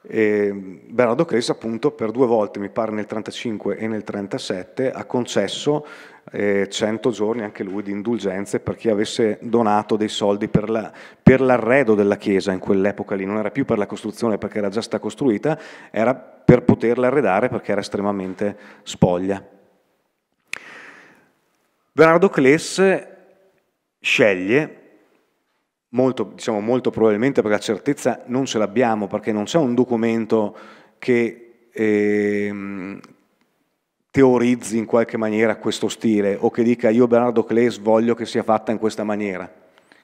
e Bernardo Cressi appunto per due volte, mi pare nel 35 e nel 37, ha concesso eh, 100 giorni anche lui di indulgenze per chi avesse donato dei soldi per, la, per l'arredo della chiesa in quell'epoca lì, non era più per la costruzione perché era già stata costruita, era per poterla arredare perché era estremamente spoglia. Bernardo Cless sceglie Molto, diciamo, molto probabilmente perché la certezza non ce l'abbiamo, perché non c'è un documento che eh, teorizzi in qualche maniera questo stile o che dica io Bernardo Claes voglio che sia fatta in questa maniera.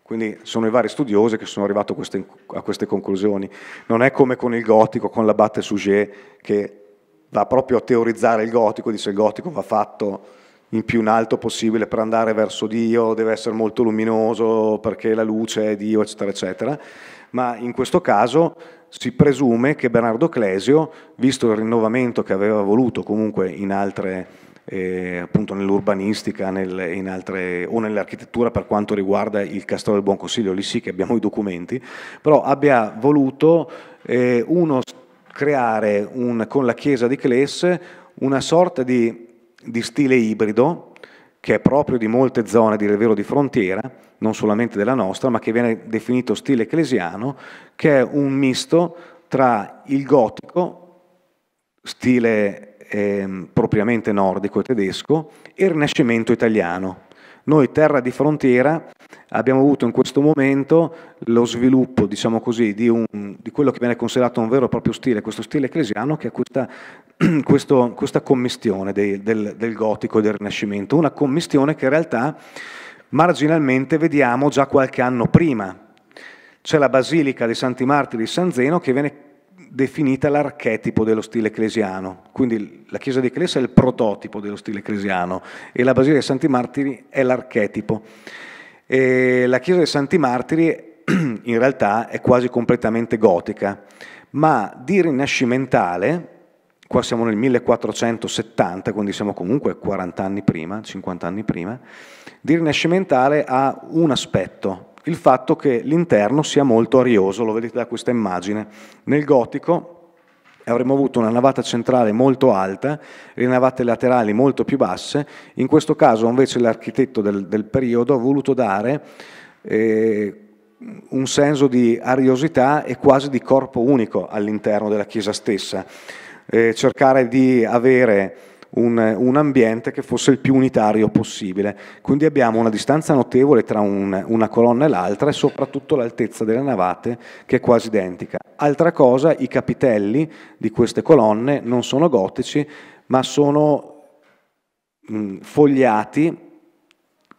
Quindi sono i vari studiosi che sono arrivati a queste, a queste conclusioni. Non è come con il gotico, con l'abate Suget, che va proprio a teorizzare il gotico, dice il gotico va fatto in più in alto possibile per andare verso Dio, deve essere molto luminoso perché la luce è Dio, eccetera, eccetera. Ma in questo caso si presume che Bernardo Clesio, visto il rinnovamento che aveva voluto comunque in altre, eh, appunto nell'urbanistica nel, in altre, o nell'architettura per quanto riguarda il Castello del Buon Consiglio, lì sì che abbiamo i documenti, però abbia voluto eh, uno creare un, con la chiesa di Cles una sorta di di stile ibrido che è proprio di molte zone di Revero di Frontiera, non solamente della nostra, ma che viene definito stile ecclesiano, che è un misto tra il gotico, stile eh, propriamente nordico e tedesco, e il rinascimento italiano. Noi terra di frontiera abbiamo avuto in questo momento lo sviluppo, diciamo così, di, un, di, quello che viene considerato un vero e proprio stile, questo stile ecclesiano che è questa, [CLEARS THROAT] questo, questa commistione dei, del, del gotico e del rinascimento, una commistione che in realtà marginalmente vediamo già qualche anno prima. C'è la Basilica dei Santi Martiri di San Zeno che viene definita l'archetipo dello stile ecclesiano, quindi la chiesa di Clessa è il prototipo dello stile ecclesiano e la Basilica dei Santi Martiri è l'archetipo. E la chiesa dei Santi Martiri [CLEARS THROAT] in realtà è quasi completamente gotica, ma di rinascimentale, qua siamo nel 1470, quindi siamo comunque 40 anni prima, 50 anni prima, di rinascimentale ha un aspetto, il fatto che l'interno sia molto arioso, lo vedete da questa immagine. Nel gotico avremmo avuto una navata centrale molto alta, le navate laterali molto più basse, in questo caso invece l'architetto del, del, periodo ha voluto dare eh, un senso di ariosità e quasi di corpo unico all'interno della chiesa stessa, eh, cercare di avere un, un, ambiente che fosse il più unitario possibile. Quindi abbiamo una distanza notevole tra un, una colonna e l'altra e soprattutto l'altezza delle navate che è quasi identica. Altra cosa, i capitelli di queste colonne non sono gotici, ma sono mh, mm, fogliati,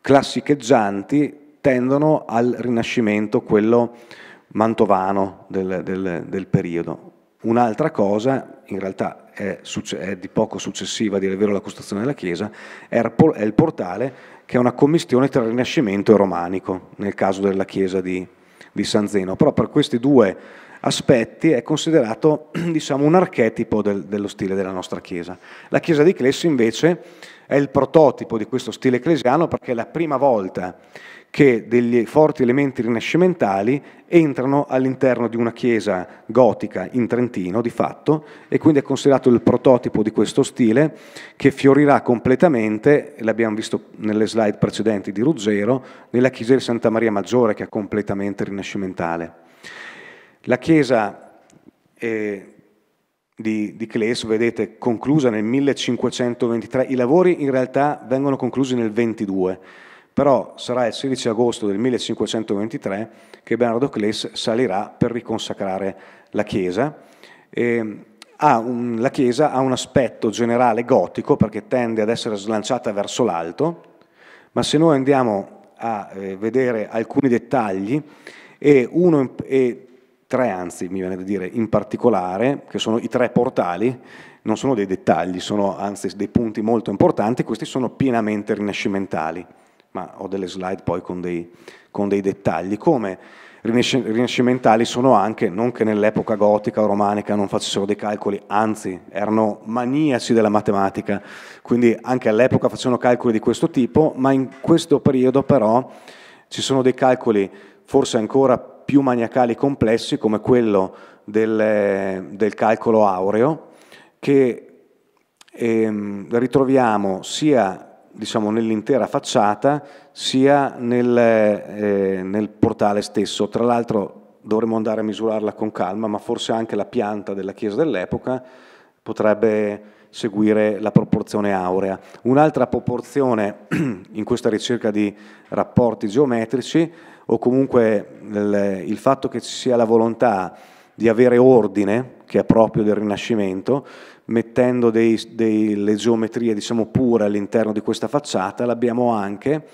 classicheggianti, tendono al Rinascimento, quello mantovano del, del, del periodo. Un'altra cosa, in realtà è, è di poco successiva, a dire vero, la costruzione della chiesa, è il portale che è una commistione tra Rinascimento e Romanico, nel caso della chiesa di, di San Zeno. Però per questi due aspetti è considerato [CLEARS THROAT] diciamo, un archetipo del, dello stile della nostra Chiesa. La Chiesa di Clessi invece è il prototipo di questo stile ecclesiano perché è la prima volta che degli forti elementi rinascimentali entrano all'interno di una chiesa gotica in Trentino di fatto e quindi è considerato il prototipo di questo stile che fiorirà completamente, l'abbiamo visto nelle slide precedenti di Ruggero, nella chiesa di Santa Maria Maggiore che è completamente rinascimentale. La chiesa eh, di, di Cles, vedete, conclusa nel 1523, i lavori in realtà vengono conclusi nel 22 però sarà il 16 agosto del 1523 che Bernardo Claes salirà per riconsacrare la chiesa. Un, la chiesa ha un aspetto generale gotico perché tende ad essere slanciata verso l'alto, ma se noi andiamo a eh, vedere alcuni dettagli, e, uno, e tre anzi, mi viene da dire, in particolare, che sono i tre portali, non sono dei dettagli, sono anzi dei punti molto importanti, questi sono pienamente rinascimentali ma ho delle slide poi con dei, con dei dettagli, come rinascimentali sono anche, non che nell'epoca gotica o romanica non facessero dei calcoli, anzi erano maniaci della matematica, quindi anche all'epoca facevano calcoli di questo tipo, ma in questo periodo però ci sono dei calcoli forse ancora più maniacali e complessi come quello del, del calcolo aureo che ehm, ritroviamo sia diciamo, nell'intera facciata sia nel, eh, nel portale stesso. Tra l'altro dovremmo andare a misurarla con calma, ma forse anche la pianta della chiesa dell'epoca potrebbe seguire la proporzione aurea. Un'altra proporzione [CLEARS THROAT] in questa ricerca di rapporti geometrici o comunque il, il fatto che ci sia la volontà di avere ordine, che è proprio del Rinascimento, mettendo delle geometrie diciamo, pure all'interno di questa facciata, l'abbiamo anche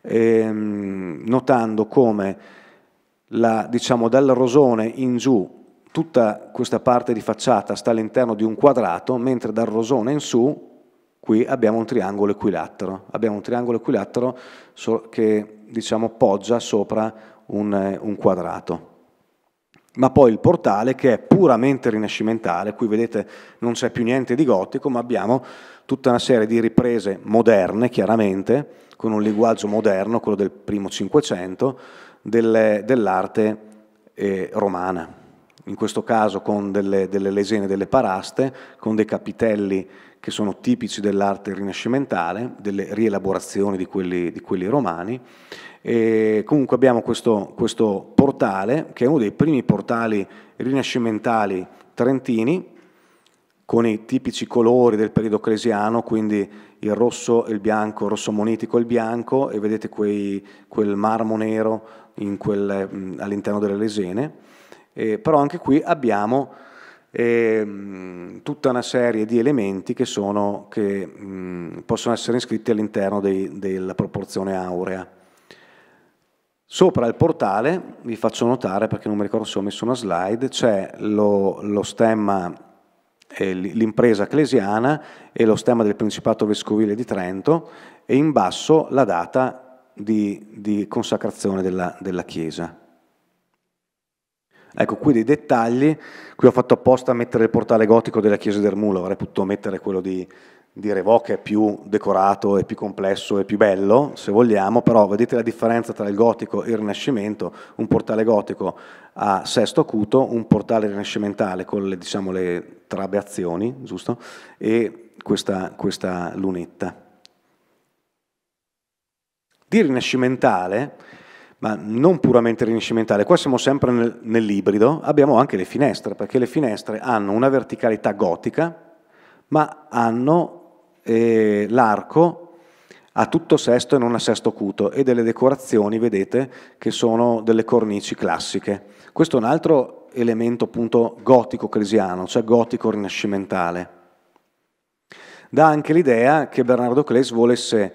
ehm, notando come la, diciamo, dal rosone in giù tutta questa parte di facciata sta all'interno di un quadrato, mentre dal rosone in su qui abbiamo un triangolo equilatero. Abbiamo un triangolo equilatero che diciamo, poggia sopra un, eh, un quadrato ma poi il portale che è puramente rinascimentale, qui vedete non c'è più niente di gotico, ma abbiamo tutta una serie di riprese moderne, chiaramente, con un linguaggio moderno, quello del primo Cinquecento, dell'arte eh, romana. In questo caso con delle, delle lesene delle paraste, con dei capitelli che sono tipici dell'arte rinascimentale, delle rielaborazioni di quelli, di quelli romani, e comunque abbiamo questo, questo, portale, che è uno dei primi portali rinascimentali trentini, con i tipici colori del periodo cresiano, quindi il rosso e il bianco, il rosso monitico e il bianco, e vedete quei, quel marmo nero quel, all'interno delle lesene. Eh, però anche qui abbiamo eh, tutta una serie di elementi che, sono, che mh, possono essere iscritti all'interno della proporzione aurea. Sopra il portale, vi faccio notare perché non mi ricordo se ho messo una slide, c'è lo, lo stemma, eh, l'impresa ecclesiana e lo stemma del Principato Vescovile di Trento e in basso la data di, di consacrazione della, della chiesa. Ecco, qui dei dettagli, qui ho fatto apposta mettere il portale gotico della chiesa del Mulo, avrei potuto mettere quello di, di Revoke è più decorato, è più complesso, è più bello, se vogliamo, però vedete la differenza tra il gotico e il rinascimento, un portale gotico a sesto acuto, un portale rinascimentale con le, diciamo, le trabeazioni, giusto? E questa, questa lunetta. Di rinascimentale, ma non puramente rinascimentale, qua siamo sempre nel, nell'ibrido, abbiamo anche le finestre, perché le finestre hanno una verticalità gotica, ma hanno eh, l'arco a tutto sesto e non a sesto cuto e delle decorazioni, vedete, che sono delle cornici classiche. Questo è un altro elemento appunto gotico-cresiano, cioè gotico-rinascimentale. Dà anche l'idea che Bernardo Claes volesse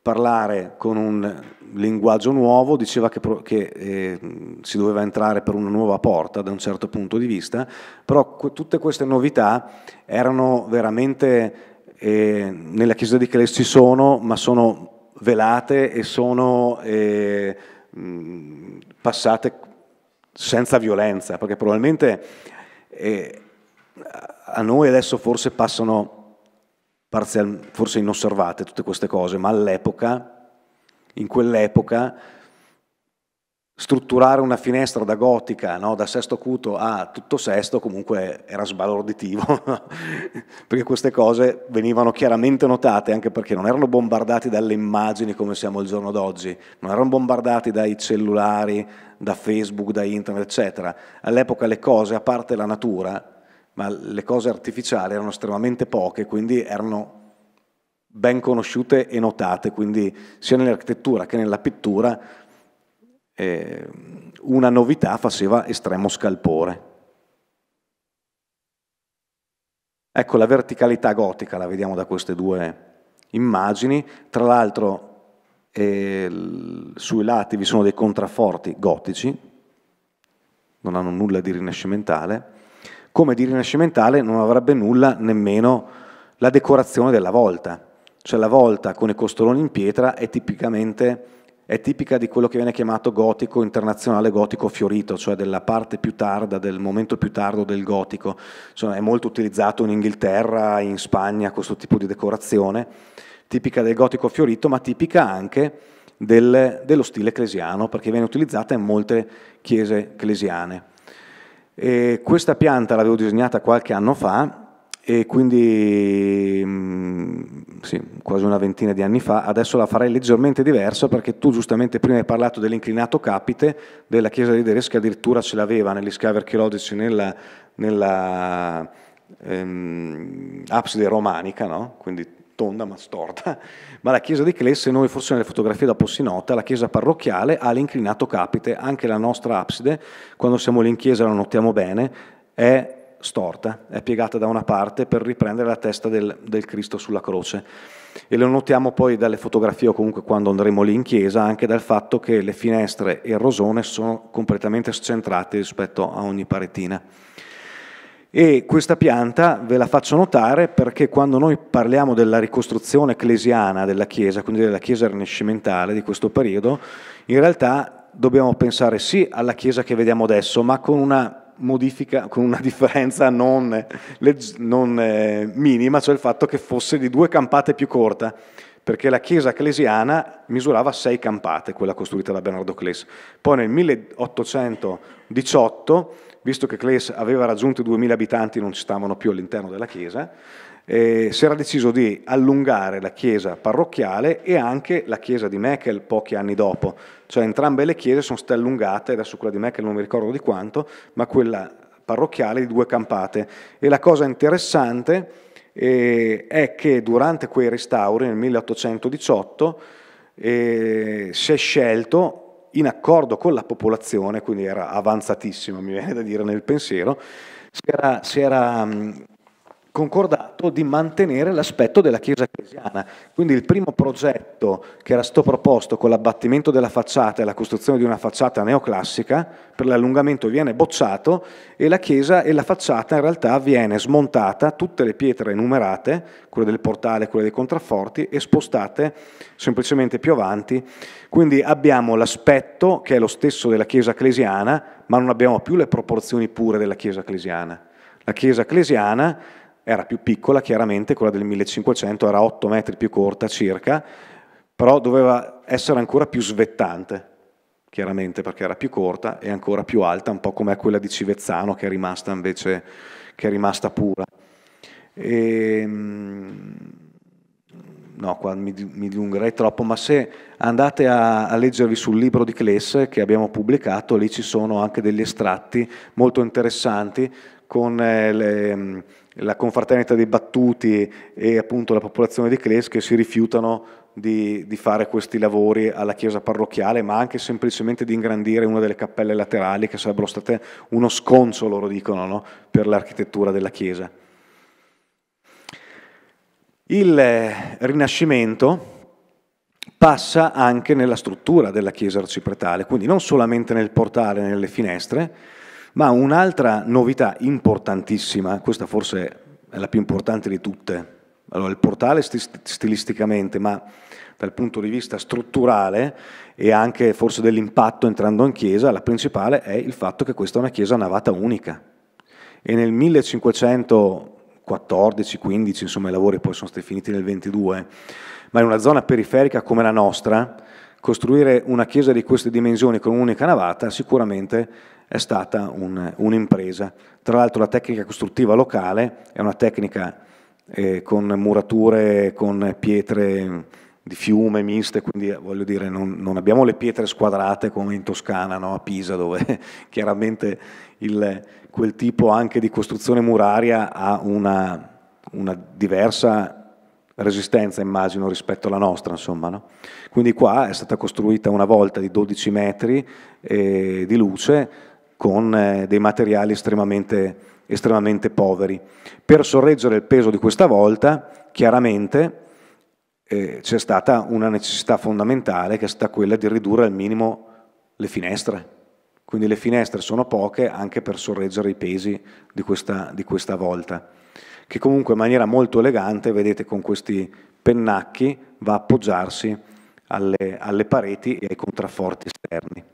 parlare con un linguaggio nuovo, diceva che, che eh, si doveva entrare per una nuova porta da un certo punto di vista, però tutte queste novità erano veramente eh, nella chiesa di Cles ci sono, ma sono velate e sono eh, mh, passate senza violenza, perché probabilmente eh, a noi adesso forse passano parzial, forse inosservate tutte queste cose, ma all'epoca, in quell'epoca, strutturare una finestra da gotica, no? da sesto cuto a tutto sesto, comunque era sbalorditivo, [LAUGHS] perché queste cose venivano chiaramente notate, anche perché non erano bombardati dalle immagini come siamo il giorno d'oggi, non erano bombardati dai cellulari, da Facebook, da internet, eccetera. All'epoca le cose, a parte la natura, ma le cose artificiali erano estremamente poche, quindi erano ben conosciute e notate, quindi sia nell'architettura che nella pittura eh, una novità faceva estremo scalpore. Ecco la verticalità gotica, la vediamo da queste due immagini, tra l'altro eh, sui lati vi sono dei contrafforti gotici, non hanno nulla di rinascimentale, come di rinascimentale non avrebbe nulla nemmeno la decorazione della volta, cioè la volta con i costoloni in pietra è tipicamente è tipica di quello che viene chiamato gotico internazionale, gotico fiorito, cioè della parte più tarda, del momento più tardo del gotico. Insomma, è molto utilizzato in Inghilterra, in Spagna, questo tipo di decorazione, tipica del gotico fiorito, ma tipica anche del, dello stile ecclesiano, perché viene utilizzata in molte chiese ecclesiane. E questa pianta l'avevo disegnata qualche anno fa e quindi mm, sì, quasi una ventina di anni fa, adesso la farei leggermente diversa perché tu giustamente prima hai parlato dell'inclinato capite della chiesa di Deres che addirittura ce l'aveva negli scavi archeologici nella, nella ehm, abside romanica, no? quindi tonda ma storta, ma la chiesa di Cles, noi forse nelle fotografie da nota, la chiesa parrocchiale ha l'inclinato capite, anche la nostra abside, quando siamo lì in chiesa la notiamo bene, è storta, è piegata da una parte per riprendere la testa del, del, Cristo sulla croce. E lo notiamo poi dalle fotografie o comunque quando andremo lì in chiesa, anche dal fatto che le finestre e il rosone sono completamente scentrati rispetto a ogni paretina. E questa pianta ve la faccio notare perché quando noi parliamo della ricostruzione ecclesiana della chiesa, quindi della chiesa rinascimentale di questo periodo, in realtà dobbiamo pensare sì alla chiesa che vediamo adesso, ma con una modifica con una differenza non, non eh, minima, cioè il fatto che fosse di due campate più corta, perché la chiesa ecclesiana misurava sei campate, quella costruita da Bernardo Cles. Poi nel 1818, visto che Cles aveva raggiunto i 2000 abitanti, non ci stavano più all'interno della chiesa, eh, si era deciso di allungare la chiesa parrocchiale e anche la chiesa di Mechel pochi anni dopo, cioè entrambe le chiese sono state allungate, adesso quella di me che non mi ricordo di quanto, ma quella parrocchiale di due campate. E la cosa interessante eh, è che durante quei restauri nel 1818 eh, si è scelto in accordo con la popolazione, quindi era avanzatissimo, mi viene da dire nel pensiero, si era, si era, concordato di mantenere l'aspetto della chiesa ecclesiana. Quindi il primo progetto che era stato proposto con l'abbattimento della facciata e la costruzione di una facciata neoclassica per l'allungamento viene bocciato e la chiesa e la facciata in realtà viene smontata, tutte le pietre numerate, quelle del portale, quelle dei contrafforti, e spostate semplicemente più avanti. Quindi abbiamo l'aspetto che è lo stesso della chiesa ecclesiana, ma non abbiamo più le proporzioni pure della chiesa ecclesiana. La chiesa ecclesiana era più piccola chiaramente, quella del 1500 era 8 metri più corta circa, però doveva essere ancora più svettante, chiaramente perché era più corta e ancora più alta, un po' come quella di Civezzano che è rimasta invece, che è rimasta pura. E, ehm, no, qua mi, mi dilungherei troppo, ma se andate a, a leggervi sul libro di Kless che abbiamo pubblicato, lì ci sono anche degli estratti molto interessanti con eh, le ehm, la confraternita dei battuti e appunto la popolazione di Cles che si rifiutano di, di, fare questi lavori alla chiesa parrocchiale, ma anche semplicemente di ingrandire una delle cappelle laterali che sarebbero state uno sconcio, loro dicono, no? per l'architettura della chiesa. Il eh, Rinascimento passa anche nella struttura della chiesa arcipretale, quindi non solamente nel portale e nelle finestre, ma un'altra novità importantissima, questa forse è la più importante di tutte, allora, il portale stilisticamente, ma dal punto di vista strutturale e anche forse dell'impatto entrando in chiesa, la principale è il fatto che questa è una chiesa a navata unica. E nel 1514-15, insomma i lavori poi sono stati finiti nel 22, ma in una zona periferica come la nostra, costruire una chiesa di queste dimensioni con un'unica navata sicuramente è stata un, un'impresa. Tra l'altro la tecnica costruttiva locale è una tecnica eh, con murature, con pietre di fiume miste, quindi eh, voglio dire non, non abbiamo le pietre squadrate come in Toscana, no? a Pisa, dove [LAUGHS] chiaramente il, quel tipo anche di costruzione muraria ha una, una diversa resistenza immagino rispetto alla nostra insomma no? quindi qua è stata costruita una volta di 12 metri eh, di luce con eh, dei materiali estremamente, estremamente poveri. Per sorreggere il peso di questa volta, chiaramente eh, c'è stata una necessità fondamentale che è stata quella di ridurre al minimo le finestre. Quindi le finestre sono poche anche per sorreggere i pesi di questa, di questa volta, che comunque in maniera molto elegante, vedete con questi pennacchi, va a appoggiarsi alle, alle pareti e ai contrafforti esterni.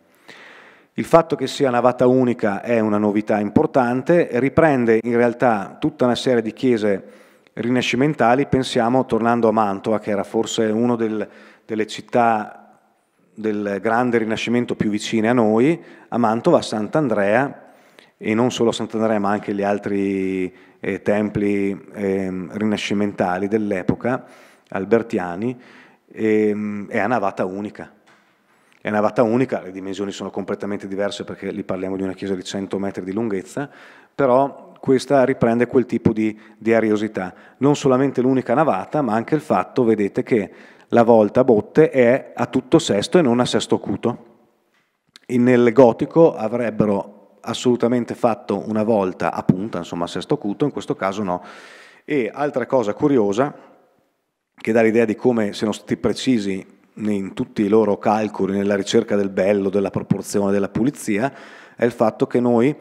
Il fatto che sia navata unica è una novità importante, riprende in realtà tutta una serie di chiese rinascimentali, pensiamo tornando a Mantova, che era forse una del, delle città del grande Rinascimento più vicine a noi, a Mantova, a Sant'Andrea, e non solo a Sant'Andrea ma anche gli altri eh, templi eh, rinascimentali dell'epoca, albertiani, eh, è a navata unica. È navata unica, le dimensioni sono completamente diverse perché lì parliamo di una chiesa di 100 metri di lunghezza, però questa riprende quel tipo di, di ariosità. Non solamente l'unica navata, ma anche il fatto, vedete, che la volta a botte è a tutto sesto e non a sesto acuto. E nel gotico avrebbero assolutamente fatto una volta a punta, insomma a sesto acuto, in questo caso no. E altra cosa curiosa, che dà l'idea di come siano stati precisi in tutti i loro calcoli, nella ricerca del bello, della proporzione, della pulizia, è il fatto che noi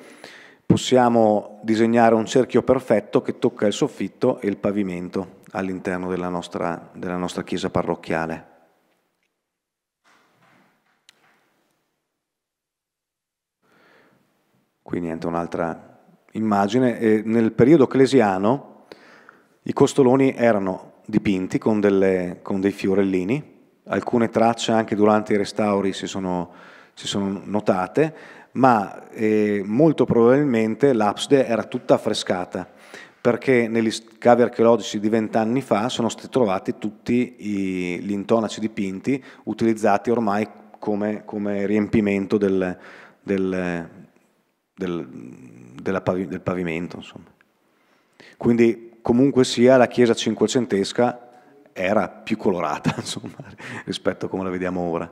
possiamo disegnare un cerchio perfetto che tocca il soffitto e il pavimento all'interno della nostra, della nostra chiesa parrocchiale. Qui niente, un'altra immagine. E nel periodo ecclesiano i costoloni erano dipinti con, delle, con dei fiorellini, alcune tracce anche durante i restauri si sono, si sono notate, ma eh, molto probabilmente l'abside era tutta affrescata perché negli scavi archeologici di vent'anni fa sono stati trovati tutti i, gli intonaci dipinti utilizzati ormai come, come riempimento del, del, del, del pavimento. Insomma. Quindi comunque sia la chiesa cinquecentesca era più colorata [LAUGHS] insomma, rispetto a come la vediamo ora.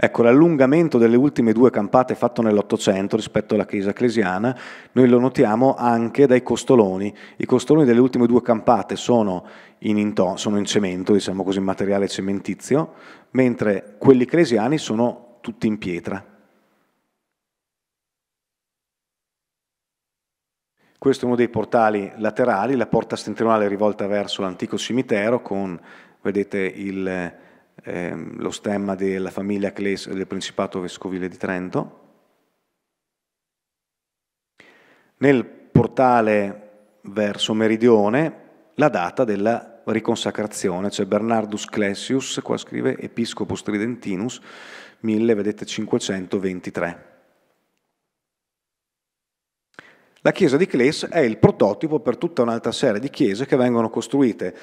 Ecco, l'allungamento delle ultime due campate fatto nell'Ottocento rispetto alla chiesa ecclesiana, noi lo notiamo anche dai costoloni. I costoloni delle ultime due campate sono in, into, sono in cemento, diciamo così, in materiale cementizio, mentre quelli ecclesiani sono tutti in pietra. Questo è uno dei portali laterali, la porta settentrionale è rivolta verso l'antico cimitero con, vedete, il, ehm, lo stemma della famiglia Cles del Principato Vescovile di Trento. Nel portale verso meridione la data della riconsacrazione, cioè Bernardus Clesius, qua scrive Episcopus Tridentinus, 1523. La chiesa di Cles è il prototipo per tutta un'altra serie di chiese che vengono costruite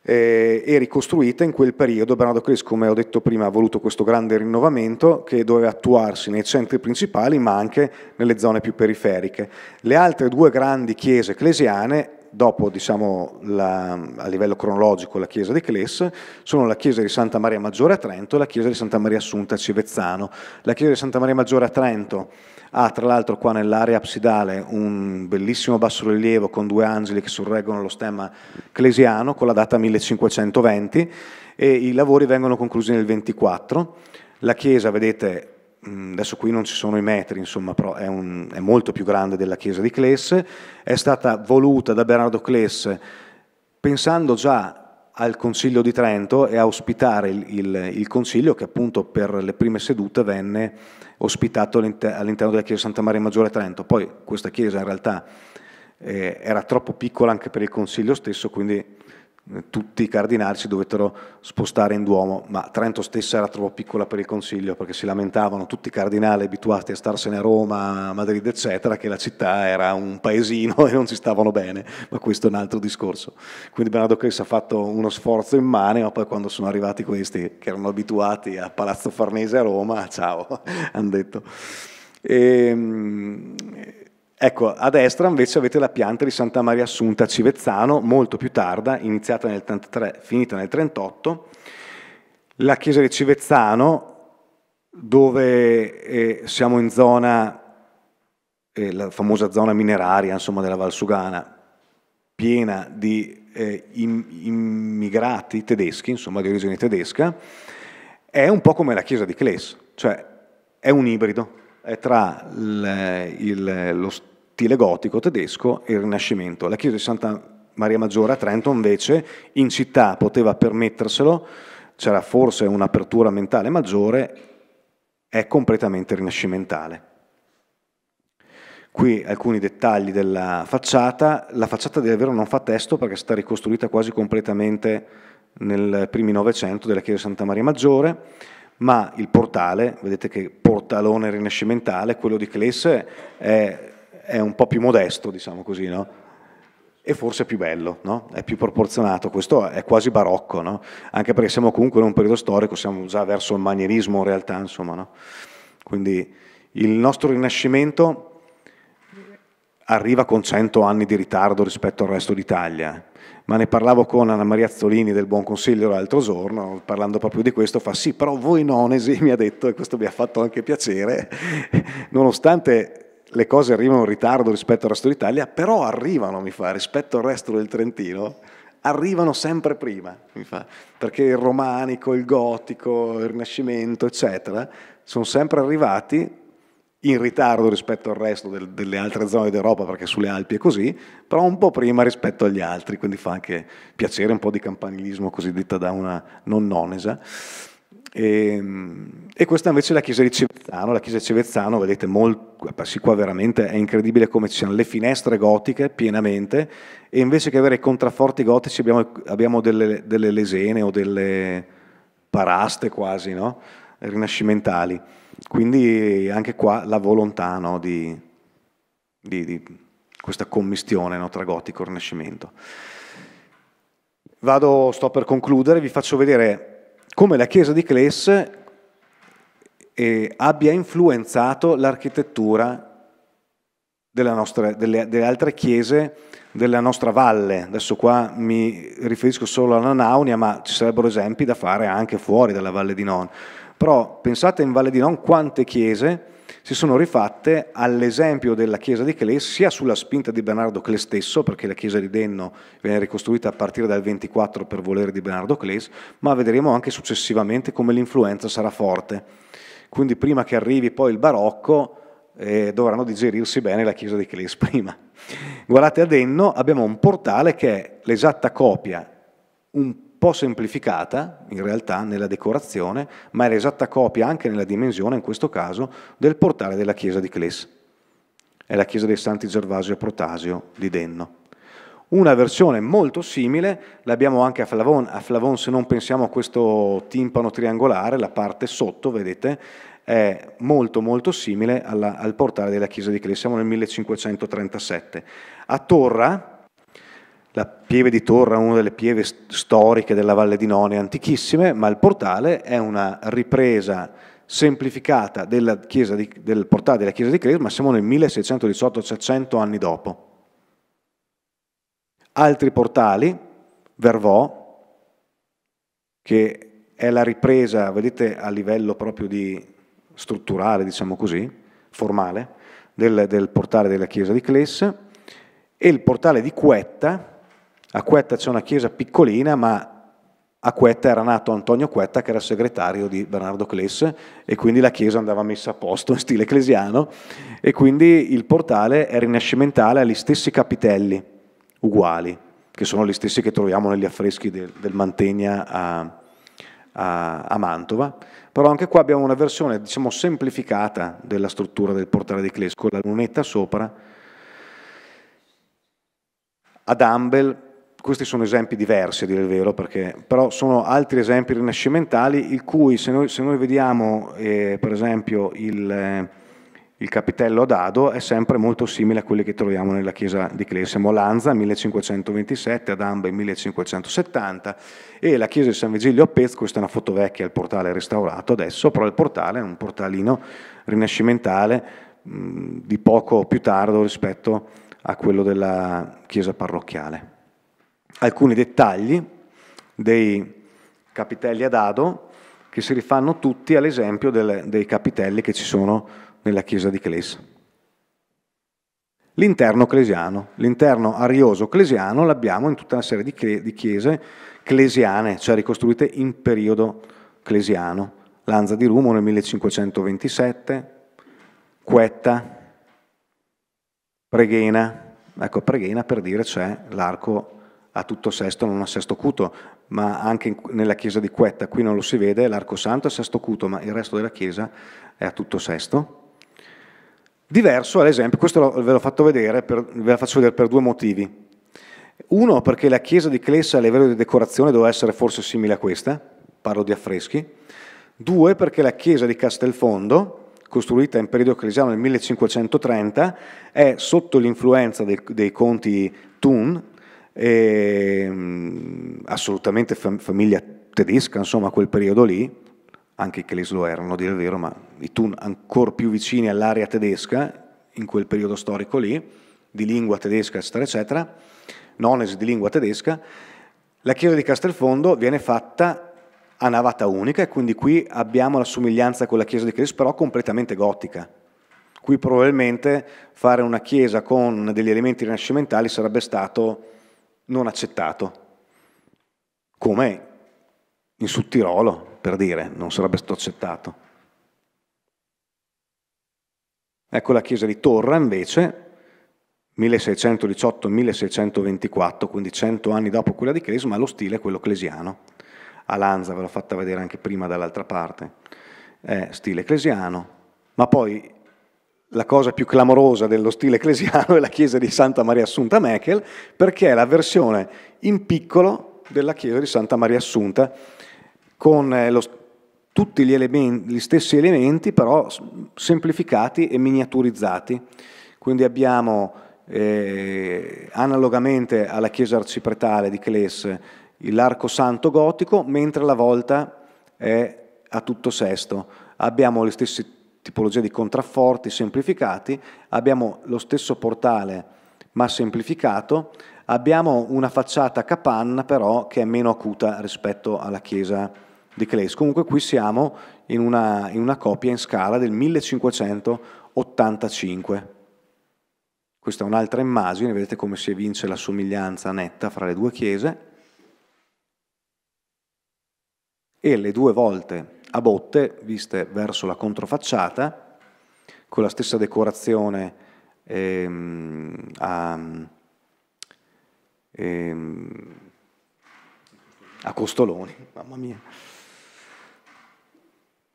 eh, e ricostruite in quel periodo. Bernardo Cles, come ho detto prima, ha voluto questo grande rinnovamento che doveva attuarsi nei centri principali ma anche nelle zone più periferiche. Le altre due grandi chiese ecclesiane dopo diciamo, la, a livello cronologico la chiesa di Cles, sono la chiesa di Santa Maria Maggiore a Trento e la chiesa di Santa Maria Assunta a Civezzano. La chiesa di Santa Maria Maggiore a Trento ha tra l'altro qua nell'area absidale un bellissimo bassorilievo con due angeli che sorreggono lo stemma clesiano con la data 1520 e i lavori vengono conclusi nel 24. La chiesa, vedete, mm, adesso qui non ci sono i metri, insomma, però è, un, è molto più grande della chiesa di Cles, è stata voluta da Bernardo Cles pensando già al Consiglio di Trento e a ospitare il, il, il Consiglio che appunto per le prime sedute venne ospitato all'interno della Chiesa Santa Maria Maggiore Trento. Poi questa chiesa in realtà eh, era troppo piccola anche per il Consiglio stesso, quindi tutti i cardinali si dovettero spostare in Duomo, ma Trento stessa era troppo piccola per il Consiglio, perché si lamentavano tutti i cardinali abituati a starsene a Roma, a Madrid, eccetera, che la città era un paesino [LAUGHS] e non si stavano bene, ma questo è un altro discorso. Quindi Bernardo Cressi ha fatto uno sforzo immane, ma poi quando sono arrivati questi, che erano abituati a Palazzo Farnese a Roma, ciao, [LAUGHS] hanno detto. E, ehm, Ecco, a destra invece avete la pianta di Santa Maria Assunta a Civezzano, molto più tarda, iniziata nel 83, finita nel 38. La chiesa di Civezzano, dove eh, siamo in zona, eh, la famosa zona mineraria, insomma, della Valsugana, piena di eh, immigrati tedeschi, insomma, di origine tedesca, è un po' come la chiesa di Cles, cioè è un ibrido, è tra il, il, lo, stile gotico tedesco e il Rinascimento. La chiesa di Santa Maria Maggiore a Trento invece in città poteva permetterselo, c'era forse un'apertura mentale maggiore, è completamente rinascimentale. Qui alcuni dettagli della facciata, la facciata di davvero non fa testo perché è stata ricostruita quasi completamente nel primi Novecento della chiesa di Santa Maria Maggiore, ma il portale, vedete che portalone rinascimentale, quello di Clesse, è è un po' più modesto, diciamo così, no? E forse è più bello, no? È più proporzionato, questo è quasi barocco, no? Anche perché siamo comunque in un periodo storico, siamo già verso il manierismo in realtà, insomma, no? Quindi il nostro rinascimento arriva con 100 anni di ritardo rispetto al resto d'Italia. Ma ne parlavo con Anna Maria Azzolini del Buon Consiglio l'altro giorno, parlando proprio di questo, fa sì, però voi nonesi [LAUGHS] mi ha detto, e questo mi ha fatto anche piacere, [LAUGHS] nonostante le cose arrivano in ritardo rispetto al resto d'Italia, però arrivano, mi fa, rispetto al resto del Trentino, arrivano sempre prima, mi fa, perché il romanico, il gotico, il rinascimento, eccetera, sono sempre arrivati in ritardo rispetto al resto del, delle altre zone d'Europa, perché sulle Alpi è così, però un po' prima rispetto agli altri, quindi fa anche piacere un po' di campanilismo cosiddetta da una nonnonesa. E, ehm, e questa invece è la chiesa di Cevezzano, la chiesa di Cevezzano, vedete, molto, qua veramente è incredibile come ci siano le finestre gotiche pienamente e invece che avere i contrafforti gotici abbiamo, abbiamo delle, delle, lesene o delle paraste quasi, no? rinascimentali. Quindi anche qua la volontà no? di, di, di, questa commistione no? tra gotico e rinascimento. Vado, sto per concludere, vi faccio vedere come la chiesa di Cles eh, abbia influenzato l'architettura nostra, delle, delle, altre chiese della nostra valle. Adesso qua mi riferisco solo alla Naunia, ma ci sarebbero esempi da fare anche fuori dalla Valle di Non. Però pensate in Valle di Non quante chiese si sono rifatte all'esempio della chiesa di Clè, sia sulla spinta di Bernardo Clè stesso, perché la chiesa di Denno viene ricostruita a partire dal 24 per volere di Bernardo Clè, ma vedremo anche successivamente come l'influenza sarà forte. Quindi prima che arrivi poi il barocco, eh, dovranno digerirsi bene la chiesa di Cles prima. Guardate a Denno abbiamo un portale che è l'esatta copia, un po' semplificata in realtà nella decorazione, ma è l'esatta copia anche nella dimensione, in questo caso, del portale della chiesa di Cles. È la chiesa dei Santi Gervasio e Protasio di Denno. Una versione molto simile l'abbiamo anche a Flavon. A Flavon, se non pensiamo a questo timpano triangolare, la parte sotto, vedete, è molto molto simile alla, al portale della chiesa di Cles. Siamo nel 1537. A Torra, la pieve di Torra, una delle pieve storiche della Valle di None, antichissime, ma il portale è una ripresa semplificata della di, del portale della chiesa di Cresma, ma siamo nel 1618, cioè 100 anni dopo. Altri portali, Vervò, che è la ripresa, vedete, a livello proprio di strutturale, diciamo così, formale, del, del portale della chiesa di Cles, e il portale di Quetta, a Quetta c'è una chiesa piccolina, ma a Quetta era nato Antonio Quetta, che era segretario di Bernardo Cles, e quindi la chiesa andava messa a posto in stile ecclesiano, e quindi il portale è rinascimentale, ha gli stessi capitelli uguali, che sono gli stessi che troviamo negli affreschi del, del Mantegna a, a, a, Mantova, però anche qua abbiamo una versione diciamo, semplificata della struttura del portale di Cles, con la lunetta sopra, ad Ambel questi sono esempi diversi a dire il vero, perché, però sono altri esempi rinascimentali il cui se noi, se noi vediamo eh, per esempio il, eh, il, capitello a dado è sempre molto simile a quelli che troviamo nella chiesa di Clese, Molanza 1527, Adamba 1570 e la chiesa di San Vigilio a Pezzo, questa è una foto vecchia, il portale è restaurato adesso, però il portale è un portalino rinascimentale mh, di poco più tardo rispetto a quello della chiesa parrocchiale alcuni dettagli dei capitelli a dado che si rifanno tutti all'esempio dei capitelli che ci sono nella chiesa di Cles. L'interno clesiano, l'interno arioso clesiano l'abbiamo in tutta una serie di chiese clesiane, cioè ricostruite in periodo clesiano. Lanza di Rumo nel 1527, Quetta, Preghena, ecco Preghena per dire c'è l'arco a tutto sesto, non a sesto cuto, ma anche nella chiesa di Quetta, qui non lo si vede, l'arco santo è a sesto cuto, ma il resto della chiesa è a tutto sesto. Diverso, ad esempio, questo ve, l'ho fatto vedere per, ve la faccio vedere per due motivi. Uno, perché la chiesa di Clessa a livello di decorazione doveva essere forse simile a questa, parlo di affreschi. Due, perché la chiesa di Castelfondo, costruita in periodo ecclesiano nel 1530, è sotto l'influenza dei, dei conti Thun, e, ehm, assolutamente fam- famiglia tedesca, insomma, a quel periodo lì, anche i Cles lo erano, a dire il vero, ma i Thun ancora più vicini all'area tedesca, in quel periodo storico lì, di lingua tedesca, eccetera, eccetera, nones di lingua tedesca, la chiesa di Castelfondo viene fatta a navata unica e quindi qui abbiamo la somiglianza con la chiesa di Cles, però completamente gotica. Qui probabilmente fare una chiesa con degli elementi rinascimentali sarebbe stato non accettato, come in Sud per dire, non sarebbe stato accettato. Ecco la chiesa di Torra invece, 1618-1624, quindi 100 anni dopo quella di Cles, ma lo stile è quello ecclesiano. A Lanza ve l'ho fatta vedere anche prima dall'altra parte, è stile ecclesiano, ma poi la cosa più clamorosa dello stile ecclesiano è la chiesa di Santa Maria Assunta Mechel, perché è la versione in piccolo della chiesa di Santa Maria Assunta, con eh, lo, tutti gli, elementi, gli stessi elementi, però semplificati e miniaturizzati. Quindi abbiamo, eh, analogamente alla chiesa arcipretale di Cles, l'arco santo gotico, mentre la volta è a tutto sesto. Abbiamo gli stessi tipologia di contrafforti semplificati, abbiamo lo stesso portale ma semplificato, abbiamo una facciata a capanna però che è meno acuta rispetto alla chiesa di Clays. Comunque qui siamo in una, in una copia in scala del 1585. Questa è un'altra immagine, vedete come si evince la somiglianza netta fra le due chiese. E le due volte a botte viste verso la controfacciata, con la stessa decorazione ehm, a, ehm, a costoloni. Mamma mia.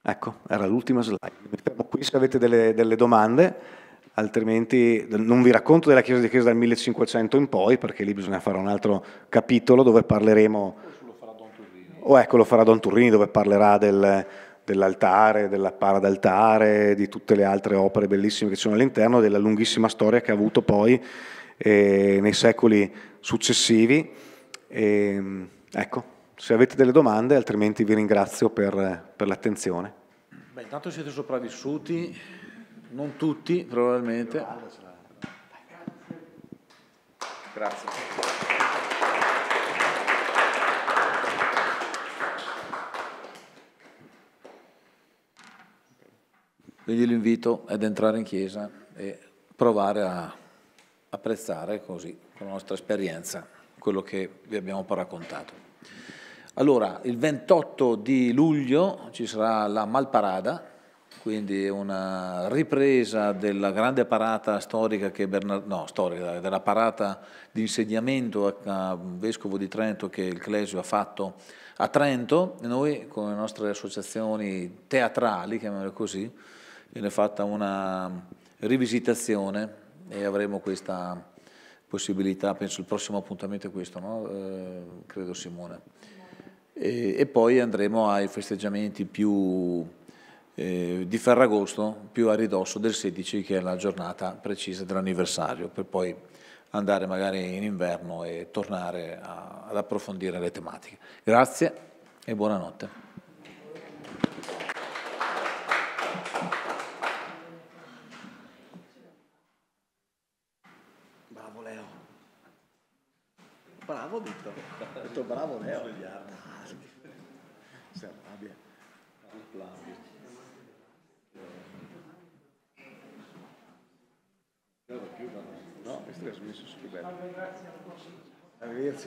Ecco, era l'ultima slide. Mi fermo qui se avete delle, delle, domande, altrimenti non vi racconto della Chiesa di Chiesa dal 1500 in poi, perché lì bisogna fare un altro capitolo dove parleremo o ecco lo farà Don Turrini dove parlerà del, dell'altare, della paradaltare, di tutte le altre opere bellissime che ci sono all'interno, della lunghissima storia che ha avuto poi eh, nei secoli successivi. E, ehm, ecco, se avete delle domande, altrimenti vi ringrazio per, per l'attenzione. Beh, intanto siete sopravvissuti, non tutti probabilmente. Grazie. Quindi l'invito è ad entrare in chiesa e provare a apprezzare così, con la nostra esperienza, quello che vi abbiamo poi raccontato. Allora, il 28 di luglio ci sarà la Malparada, quindi una ripresa della grande parata storica, Bernard, no, storica della parata di insegnamento a Vescovo di Trento che il Clesio ha fatto a Trento e noi con le nostre associazioni teatrali, chiamiamole così, viene fatta una rivisitazione e avremo questa possibilità, penso il prossimo appuntamento è questo, no? eh, credo Simone. E, e, poi andremo ai festeggiamenti più eh, di Ferragosto, più a ridosso del 16 che è la giornata precisa dell'anniversario, per poi andare magari in inverno e tornare a, ad approfondire le tematiche. Grazie e buonanotte. bravo Vittor, ho detto bravo Leo. Ah, si arrabbia. No, questo è smesso su più bello. Arrivederci,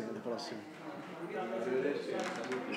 alla prossima. Arrivederci, saluti.